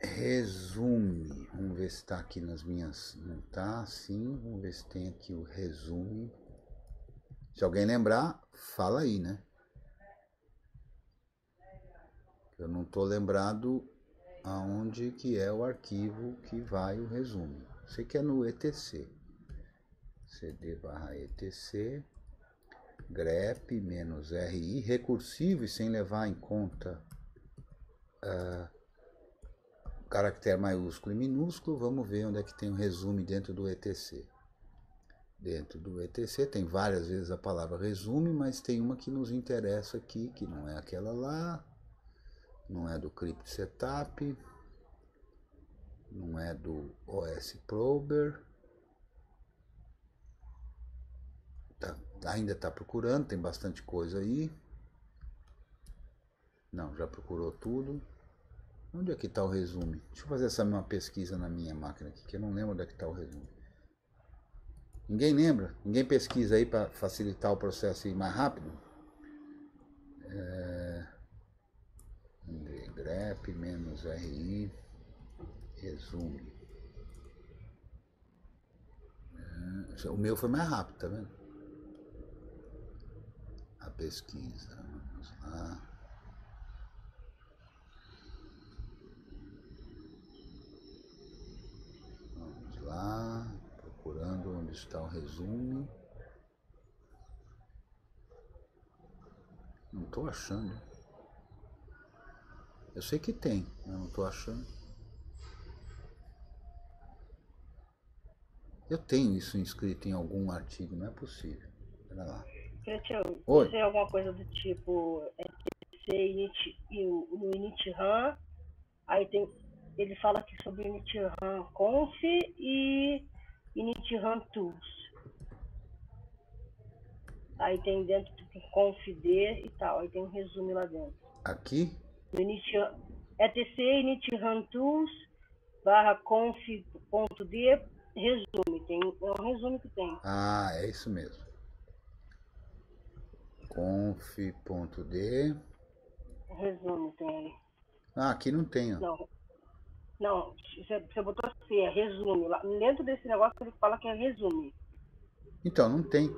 resume. Vamos ver se está aqui nas minhas. Não está? Sim. Vamos ver se tem aqui o resume. Se alguém lembrar, fala aí, né? Eu não estou lembrado aonde que é o arquivo que vai o resumo. Sei que é no ETC. CD barra ETC, grep menos RI, recursivo e sem levar em conta uh, caractere maiúsculo e minúsculo. Vamos ver onde é que tem o um resumo dentro do ETC. Dentro do ETC tem várias vezes a palavra resume, mas tem uma que nos interessa aqui, que não é aquela lá, não é do Crypt Setup não é do OS Prober. Tá, ainda está procurando, tem bastante coisa aí. Não, já procurou tudo. Onde é que está o resumo? Deixa eu fazer essa mesma pesquisa na minha máquina aqui, que eu não lembro onde é que está o resumo. Ninguém lembra? Ninguém pesquisa aí para facilitar o processo ir mais rápido? É... grep, menos RI resumo. É, o meu foi mais rápido, tá vendo? A pesquisa, vamos lá. Vamos lá, procurando onde está o resumo. Não estou achando. Eu sei que tem, mas não estou achando. Eu tenho isso inscrito em algum artigo, não é possível. Pera lá. Christian, Oi? você tem alguma coisa do tipo
STC e o Initram, aí tem, ele fala aqui sobre
Initram Conf e Initram Tools. Aí tem dentro Conf confd e tal, aí tem um resumo
lá dentro. Aqui? Initram, ETC Run Tools
barra conf.d resume, tem, é um resumo que tem. Ah, é isso mesmo. Conf.d.
Resumo tem aí.
Ah, aqui não tem, ó.
Não. Não,
você botou assim, é resume. Lá, dentro desse negócio ele fala que é resume.
Então, não tem.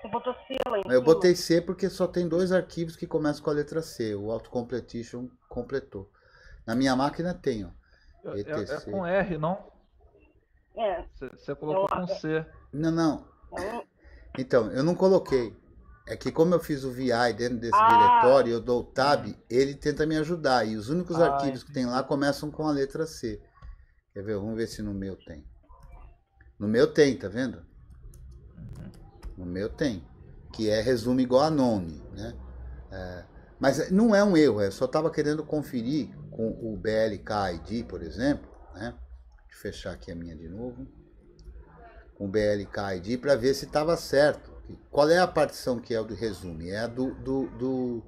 Você botou C lá em Eu cima. botei C porque só tem dois arquivos que começam com a letra C. O autocompletion completou. Na minha máquina tem, ó. É, é, é com
R, não?
É. Você colocou com C. Não, não. Então, eu não coloquei. É que como eu fiz o VI dentro desse ah. diretório, eu dou o tab, ele tenta me ajudar. E os únicos ah, arquivos que tem lá começam com a letra C. Quer ver? Vamos ver se no meu tem. No meu tem, tá vendo? Uhum. No meu tem. Que é resumo igual a nome, né? É, mas não é um erro, eu é, só estava querendo conferir com o BLK ID, por exemplo, né? Deixa eu fechar aqui a minha de novo. Com BLK ID para ver se estava certo. Qual é a partição que é o do resumo É a do, do, do,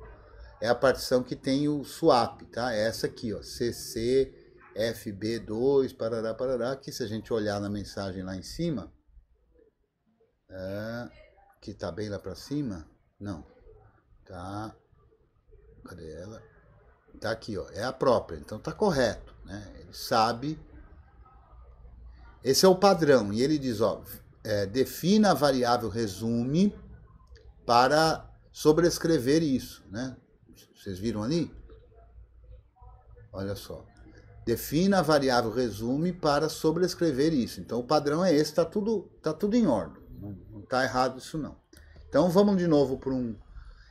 é a partição que tem o swap, tá? É essa aqui, ó, CC FB2, parará, parará, que se a gente olhar na mensagem lá em cima, é, que tá bem lá para cima, não, tá, cadê ela? Tá aqui, ó, é a própria, então tá correto, né? Ele sabe esse é o padrão. E ele diz: ó, é, defina a variável resume para sobrescrever isso. Né? Vocês viram ali? Olha só. Defina a variável resume para sobrescrever isso. Então o padrão é esse, está tudo, tá tudo em ordem. Não está errado isso não. Então vamos de novo para um.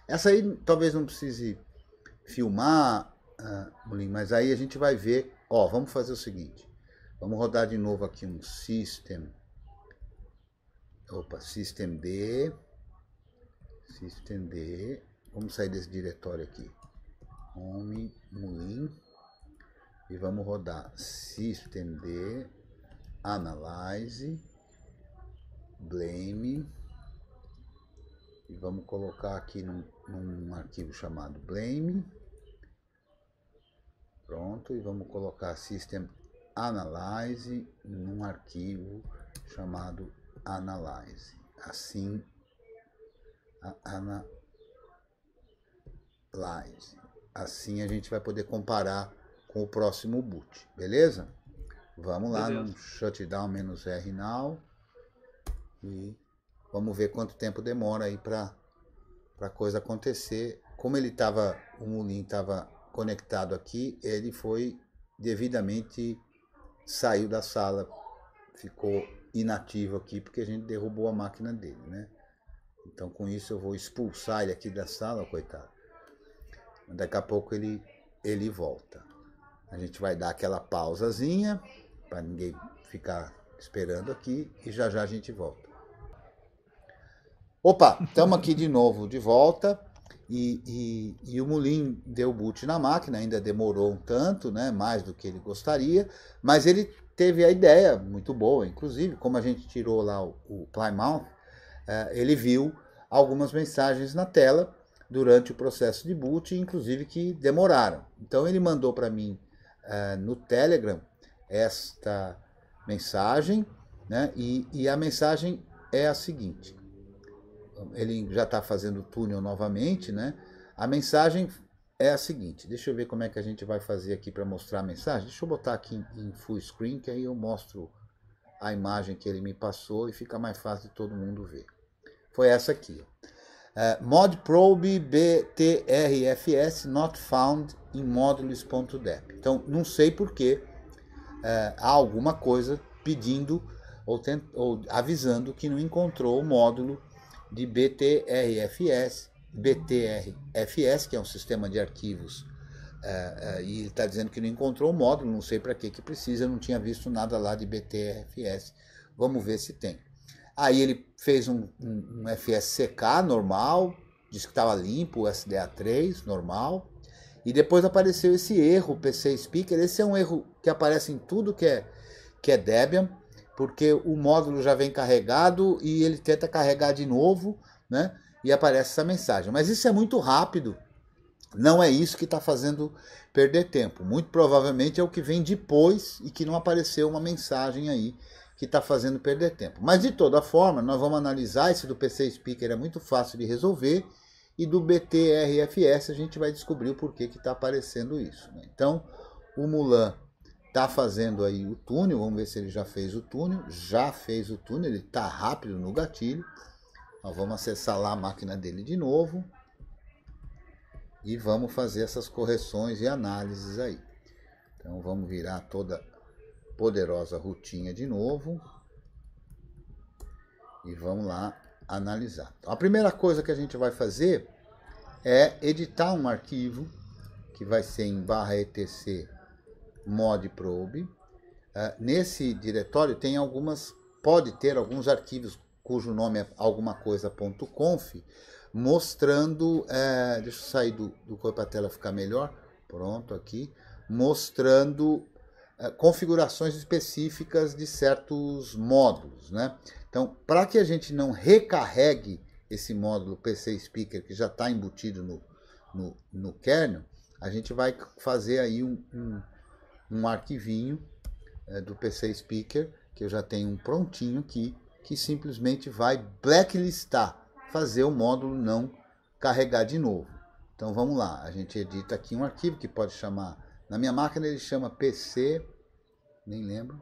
Essa aí talvez não precise filmar, uh, mas aí a gente vai ver. Ó, vamos fazer o seguinte. Vamos rodar de novo aqui um system. Opa, system D. System D. Vamos sair desse diretório aqui. Home Mulin. E vamos rodar system D. Analyze. Blame. E vamos colocar aqui num, num arquivo chamado blame. Pronto, e vamos colocar system analyze num arquivo chamado analyze. Assim, analyze. Assim a gente vai poder comparar com o próximo boot, beleza? Vamos lá beleza. no shutdown menos R now e vamos ver quanto tempo demora aí para para coisa acontecer. Como ele estava, o Mulin estava conectado aqui, ele foi devidamente saiu da sala, ficou inativo aqui porque a gente derrubou a máquina dele, né? Então com isso eu vou expulsar ele aqui da sala, coitado. Daqui a pouco ele ele volta. A gente vai dar aquela pausazinha para ninguém ficar esperando aqui e já já a gente volta. Opa, estamos aqui de novo, de volta. E, e, e, o Mulin deu boot na máquina, ainda demorou um tanto, né, mais do que ele gostaria, mas ele teve a ideia, muito boa, inclusive, como a gente tirou lá o, o Plymouth, eh, ele viu algumas mensagens na tela durante o processo de boot, inclusive que demoraram. Então ele mandou para mim eh, no Telegram esta mensagem, né, e, e a mensagem é a seguinte: ele já está fazendo o túnel novamente, né? A mensagem é a seguinte, deixa eu ver como é que a gente vai fazer aqui para mostrar a mensagem. Deixa eu botar aqui em, em full screen, que aí eu mostro a imagem que ele me passou e fica mais fácil de todo mundo ver. Foi essa aqui. Uh, mod probe btrfs not found in modules.dep. Então, não sei porquê que é, há alguma coisa pedindo ou, tent, ou avisando que não encontrou o módulo de BTRFS, BTRFS, que é um sistema de arquivos. É, é, e ele está dizendo que não encontrou o módulo, não sei para que que precisa, não tinha visto nada lá de BTRFS. Vamos ver se tem. Aí ele fez um, um, um FSCK normal, disse que estava limpo, o SDA3 normal, e depois apareceu esse erro, PC Speaker. Esse é um erro que aparece em tudo que é, que é Debian porque o módulo já vem carregado e ele tenta carregar de novo, né? E aparece essa mensagem. Mas isso é muito rápido. Não é isso que está fazendo perder tempo. Muito provavelmente é o que vem depois e que não apareceu uma mensagem aí que está fazendo perder tempo. Mas de toda forma, nós vamos analisar esse do PC Speaker é muito fácil de resolver e do BTRFS a gente vai descobrir o porquê que está aparecendo isso. Né? Então, o Mulan Tá fazendo aí o túnel, vamos ver se ele já fez o túnel. Já fez o túnel, ele tá rápido no gatilho. Nós vamos acessar lá a máquina dele de novo. E vamos fazer essas correções e análises aí. Então vamos virar toda poderosa rotinha de novo. E vamos lá analisar. Então, a primeira coisa que a gente vai fazer é editar um arquivo que vai ser em barra etc mod probe. Uh, nesse diretório tem algumas, pode ter alguns arquivos cujo nome é alguma coisa.conf, mostrando, é, deixa eu sair do, do corpo para a tela ficar melhor, pronto aqui, mostrando é, configurações específicas de certos módulos, né? Então, para que a gente não recarregue esse módulo PC Speaker que já está embutido no, no, no kernel, a gente vai fazer aí um, um, um arquivinho é, do PC Speaker, que eu já tenho um prontinho aqui, que simplesmente vai blacklistar, fazer o módulo não carregar de novo. Então vamos lá, a gente edita aqui um arquivo que pode chamar, na minha máquina ele chama PC, nem lembro,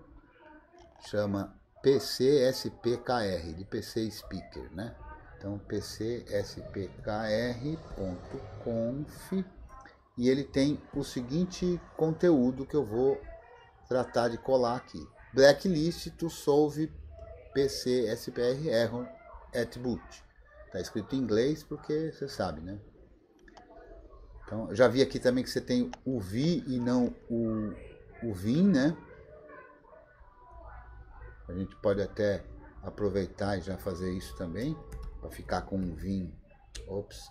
chama PCSPKR, de PC Speaker, né? Então, pcspkr.conf e ele tem o seguinte conteúdo que eu vou tratar de colar aqui. Blacklist to solve PC SPR error at boot. Tá escrito em inglês porque você sabe, né? Então, já vi aqui também que você tem o vi e não o, o vim, né? A gente pode até aproveitar e já fazer isso também para ficar com o vim. Ops,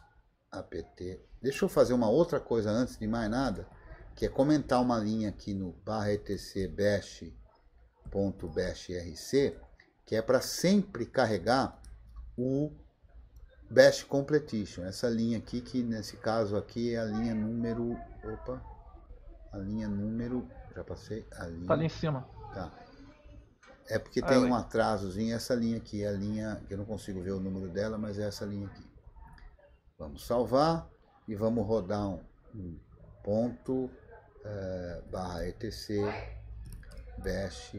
apt Deixa eu fazer uma outra coisa antes de mais nada, que é comentar uma linha aqui no barra etc bash.bashrc, que é para sempre carregar o bash completion, essa linha aqui que nesse caso aqui é a linha número, opa, a linha número, já passei, a linha. Tá ali em cima. Tá. É porque ah, tem um atrasozinho. Essa linha aqui é a linha que eu não consigo ver o número dela, mas é essa linha aqui. Vamos salvar e vamos rodar um, ponto é, barra etc dash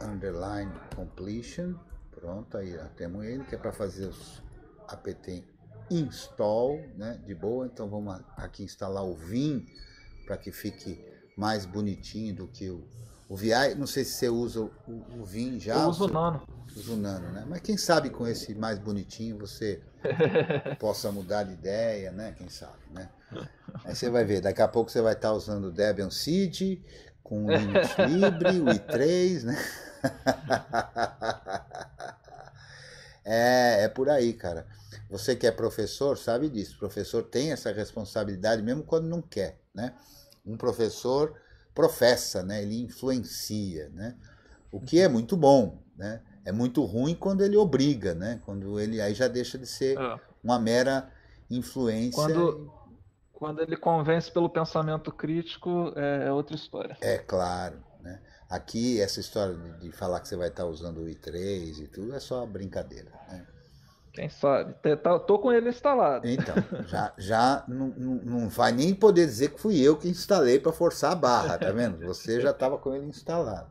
underline completion pronto aí já temos ele que é para fazer os apt install né de boa então vamos aqui instalar o vim para que fique mais bonitinho do que o o VI, não sei se você usa o, o VIN já. Eu uso o Nano. uso o Nano, né? Mas quem sabe com esse mais bonitinho você possa mudar de ideia, né? Quem sabe, né? Aí você vai ver, daqui a pouco você vai estar usando o Debian Seed, com o Linux Libre, o i3, né? é, é por aí, cara. Você que é professor sabe disso. O professor tem essa responsabilidade mesmo quando não quer, né? Um professor professa, né? ele influencia, né? o que é uhum. muito bom. Né? É muito ruim quando ele obriga, né? quando ele aí já deixa de ser é. uma mera influência. Quando,
quando ele convence pelo pensamento crítico, é, é, outra
história. É claro. Né? Aqui, essa história de, falar que você vai estar usando o I3 e tudo é só brincadeira. Né? Quem sabe? Tá, tô com ele instalado. Então, já, já não, não vai nem poder dizer que fui eu que instalei para forçar a barra, tá vendo? Você já estava com ele instalado.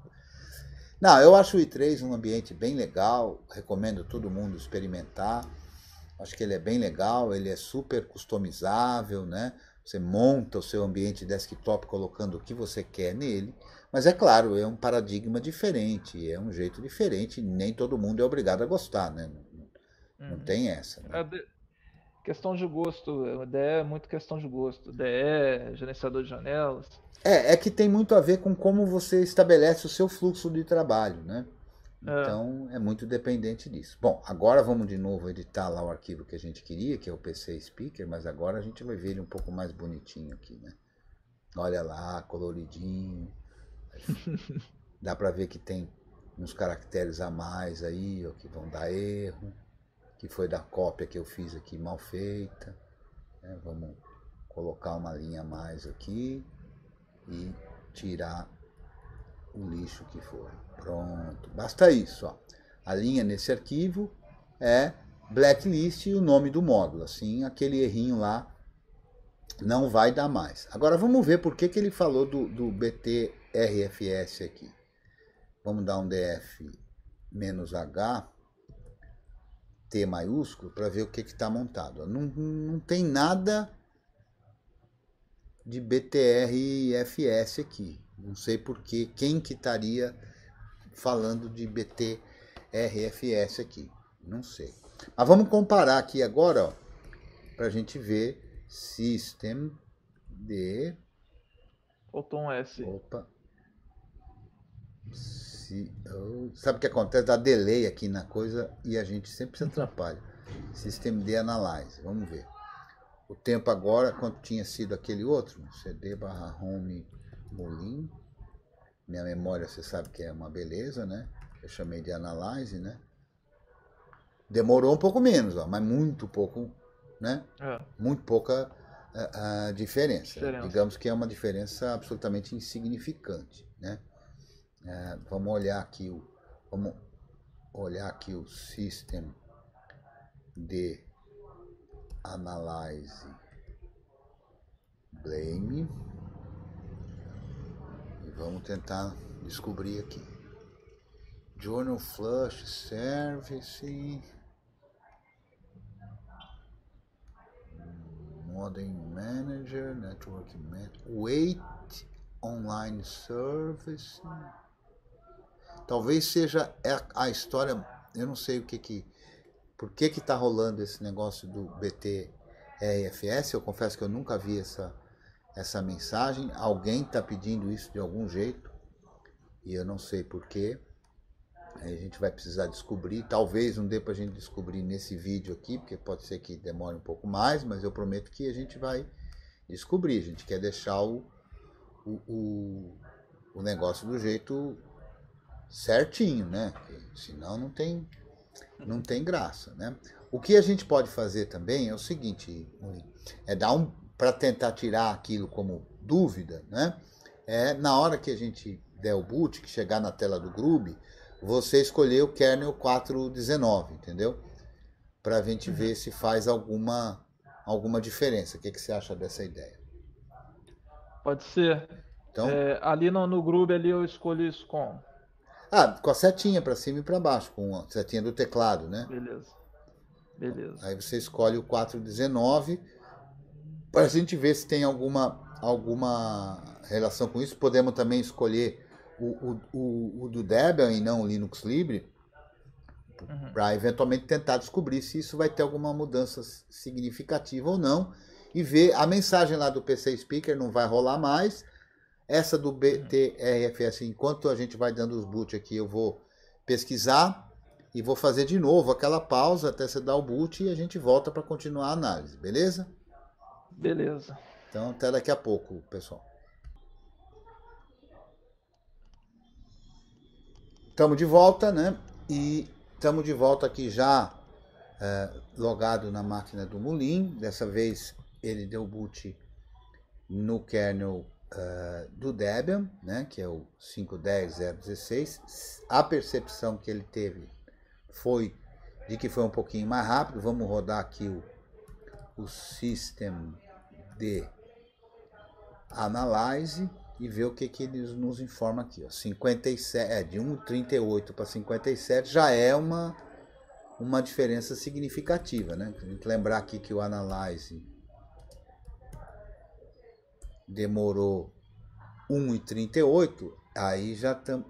Não, eu acho o i3 um ambiente bem legal, recomendo todo mundo experimentar. Acho que ele é bem legal, ele é super customizável, né? Você monta o seu ambiente desktop colocando o que você quer nele. Mas é claro, é um paradigma diferente, é um jeito diferente, nem todo mundo é obrigado a gostar, né? Uhum. Não tem essa. Né? É, de... Questão
de gosto, DE é muito questão de gosto. DE, é gerenciador de janelas.
É, é que tem muito a ver com como você estabelece o seu fluxo de trabalho, né? É. Então é. é muito dependente disso. Bom, agora vamos de novo editar lá o arquivo que a gente queria, que é o PC Speaker, mas agora a gente vai ver ele um pouco mais bonitinho aqui, né? Olha lá, coloridinho. Dá para ver que tem uns caracteres a mais aí, ó, que vão dar erro que foi da cópia que eu fiz aqui mal feita. Né? Vamos colocar uma linha a mais aqui e tirar o lixo que foi. Pronto, basta isso. Ó. A linha nesse arquivo é blacklist e o nome do módulo. Assim, aquele errinho lá não vai dar mais. Agora vamos ver por que, que ele falou do, do BTRFS aqui. Vamos dar um DF H T maiúsculo para ver o que está montado. Não, não tem nada de BTRFS aqui. Não sei porque quem que estaria falando de BTRFS aqui. Não sei. Mas vamos comparar aqui agora, para a gente ver System de Faltou um S. Opa se. sabe o que acontece? Dá delay aqui na coisa e a gente sempre se atrapalha. sistema de análise vamos ver. O tempo agora, quanto tinha sido aquele outro? CD barra home Molin. Minha memória, você sabe que é uma beleza, né? Eu chamei de análise né? Demorou um pouco menos, ó, mas muito pouco, né? É. Muito pouca a, eh, a ah, diferença. diferença. Digamos que é uma diferença absolutamente insignificante, né? É, vamos olhar aqui o vamos olhar aqui o system de analyze blame e vamos tentar descobrir aqui journal flush service modem manager network wait online service Talvez seja é a história, eu não sei o que que, por que que está rolando esse negócio do BT EFS, eu confesso que eu nunca vi essa, essa mensagem, alguém está pedindo isso de algum jeito, e eu não sei por que a gente vai precisar descobrir, talvez não dê para a gente descobrir nesse vídeo aqui, porque pode ser que demore um pouco mais, mas eu prometo que a gente vai descobrir, a gente quer deixar o, o, o, o negócio do jeito certinho, né? Senão não tem, não tem graça, né? O que a gente pode fazer também é o seguinte, é dar um para tentar tirar aquilo como dúvida, né? É na hora que a gente der o boot, que chegar na tela do Grube, você escolher o kernel 419, entendeu? Para a gente ver se faz alguma alguma diferença. O que, que você acha dessa ideia?
Pode ser. Então, é, ali no, no Groove ali eu escolhi isso como?
Ah, com a setinha para cima e para baixo, com a setinha do teclado, né? Beleza. Beleza. Aí você escolhe o 419 para a gente ver se tem alguma, alguma relação com isso. Podemos também escolher o, o, o do Debian e não o Linux Libre uhum. para eventualmente tentar descobrir se isso vai ter alguma mudança significativa ou não e ver a mensagem lá do PC Speaker não vai rolar mais essa do BTRFS, uhum. assim, enquanto a gente vai dando os boot aqui, eu vou pesquisar e vou fazer de novo aquela pausa até você dar o boot e a gente volta para continuar a análise, beleza?
Beleza.
Então, até daqui a pouco, pessoal. Estamos de volta, né? E estamos de volta aqui já é, logado na máquina do Mulin. Dessa vez ele deu boot no kernel uh, do Debian, né, que é o 510016, a percepção que ele teve foi de que foi um pouquinho mais rápido. Vamos rodar aqui o, o System de Analyze e ver o que, que eles nos informa aqui. Ó. 57, é, de 1,38 para 57 já é uma, uma diferença significativa. Né? Lembrar aqui que o Analyze demorou 1,38, aí já estamos.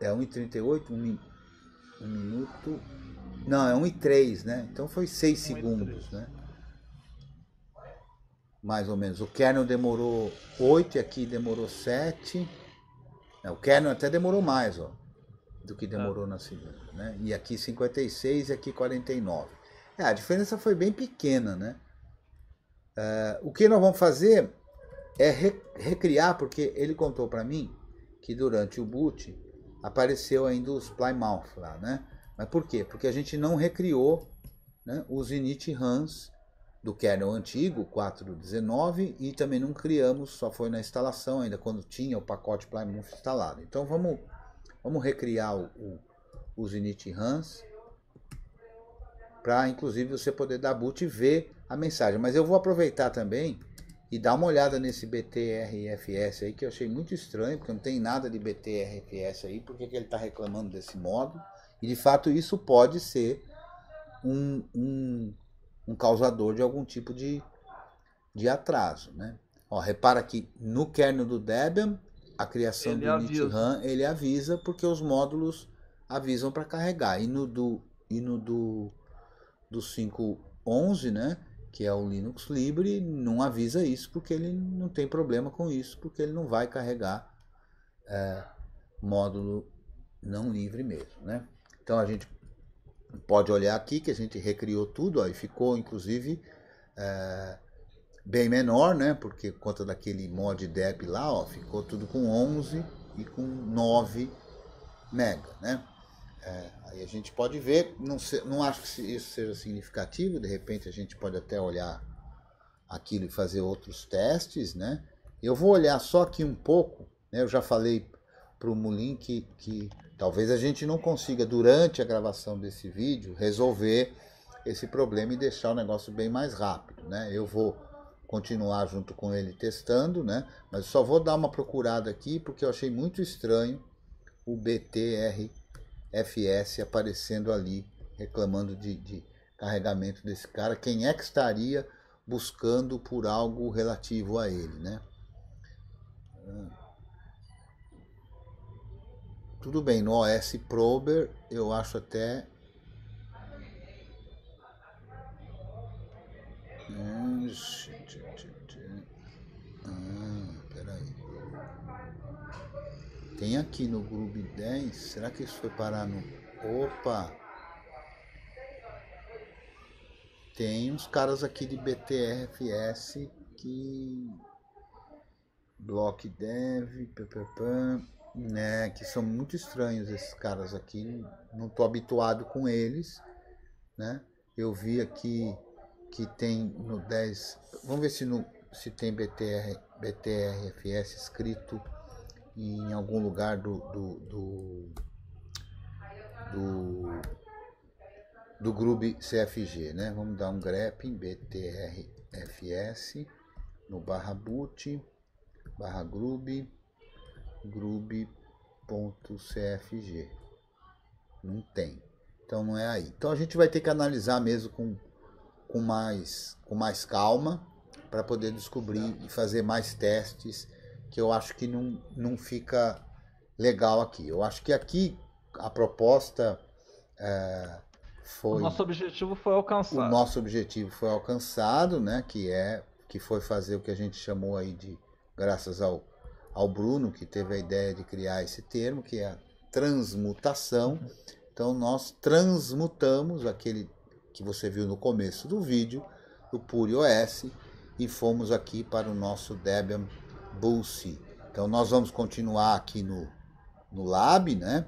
É 1,38? 1, min... 1 minuto. Não, é 1,3, né? Então foi 6 segundos, né? Mais ou menos. O Kernel demorou 8 e aqui demorou 7. É, o Kernel até demorou mais, ó. Do que demorou ah. na segunda, né? E aqui 56 e aqui 49. É, a diferença foi bem pequena, né? Uh, o que nós vamos fazer é recriar, porque ele contou para mim que durante o boot apareceu ainda os Plymouth lá, né? Mas por quê? Porque a gente não recriou né, os init runs do kernel antigo, 4.19, e também não criamos, só foi na instalação ainda, quando tinha o pacote Plymouth instalado. Então vamos, vamos recriar o, o, os init runs, para inclusive você poder dar boot e ver a mensagem. Mas eu vou aproveitar também e dá uma olhada nesse BTRFS aí que eu achei muito estranho, porque não tem nada de BTRFS aí, porque que ele está reclamando desse módulo? E de fato isso pode ser um, um, um causador de algum tipo de, de atraso, né? Ó, repara que no kernel do Debian, a criação ele do avisa. ele avisa porque os módulos avisam para carregar. E no do e no do do 511, né? que é o Linux Libre, não avisa isso porque ele não tem problema com isso, porque ele não vai carregar é, módulo não livre mesmo, né? Então a gente pode olhar aqui que a gente recriou tudo, aí ficou inclusive é, bem menor, né? Porque por conta daquele mod dep lá, ó, ficou tudo com 11 e com 9 mega, né? É, aí a gente pode ver, não, se, não acho que isso seja significativo, de repente a gente pode até olhar aquilo e fazer outros testes, né? Eu vou olhar só aqui um pouco, né? Eu já falei para o Mulin que, que talvez a gente não consiga, durante a gravação desse vídeo, resolver esse problema e deixar o negócio bem mais rápido, né? Eu vou continuar junto com ele testando, né? Mas só vou dar uma procurada aqui porque eu achei muito estranho o BTR FS aparecendo ali, reclamando de, de carregamento desse cara. Quem é que estaria buscando por algo relativo a ele, né? Ah. Tudo bem, no OS Prober eu acho até. Tem aqui no grupo 10. Será que isso foi parar no. Opa! Tem uns caras aqui de BTRFS que. Block Dev, pppam, né? Que são muito estranhos esses caras aqui. Não tô habituado com eles, né? Eu vi aqui que tem no 10. Vamos ver se, no, se tem BTR, BTRFS escrito em algum lugar do, do, do, do, do grupo CFG, né? Vamos dar um grep em BTRFS no barra boot, barra ponto CFG. Não tem. Então não é aí. Então a gente vai ter que analisar mesmo com, com, mais, com mais calma para poder descobrir e fazer mais testes que eu acho que não, não fica legal aqui. Eu acho que aqui a proposta é, foi. O nosso objetivo foi alcançado. O nosso objetivo foi alcançado, né? Que é que foi fazer o que a gente chamou aí de, graças ao, ao Bruno, que teve a ideia de criar esse termo, que é a transmutação. Então nós transmutamos aquele que você viu no começo do vídeo, do Pure OS, e fomos aqui para o nosso Debian Bolse. Então nós vamos continuar aqui no, no Lab, né?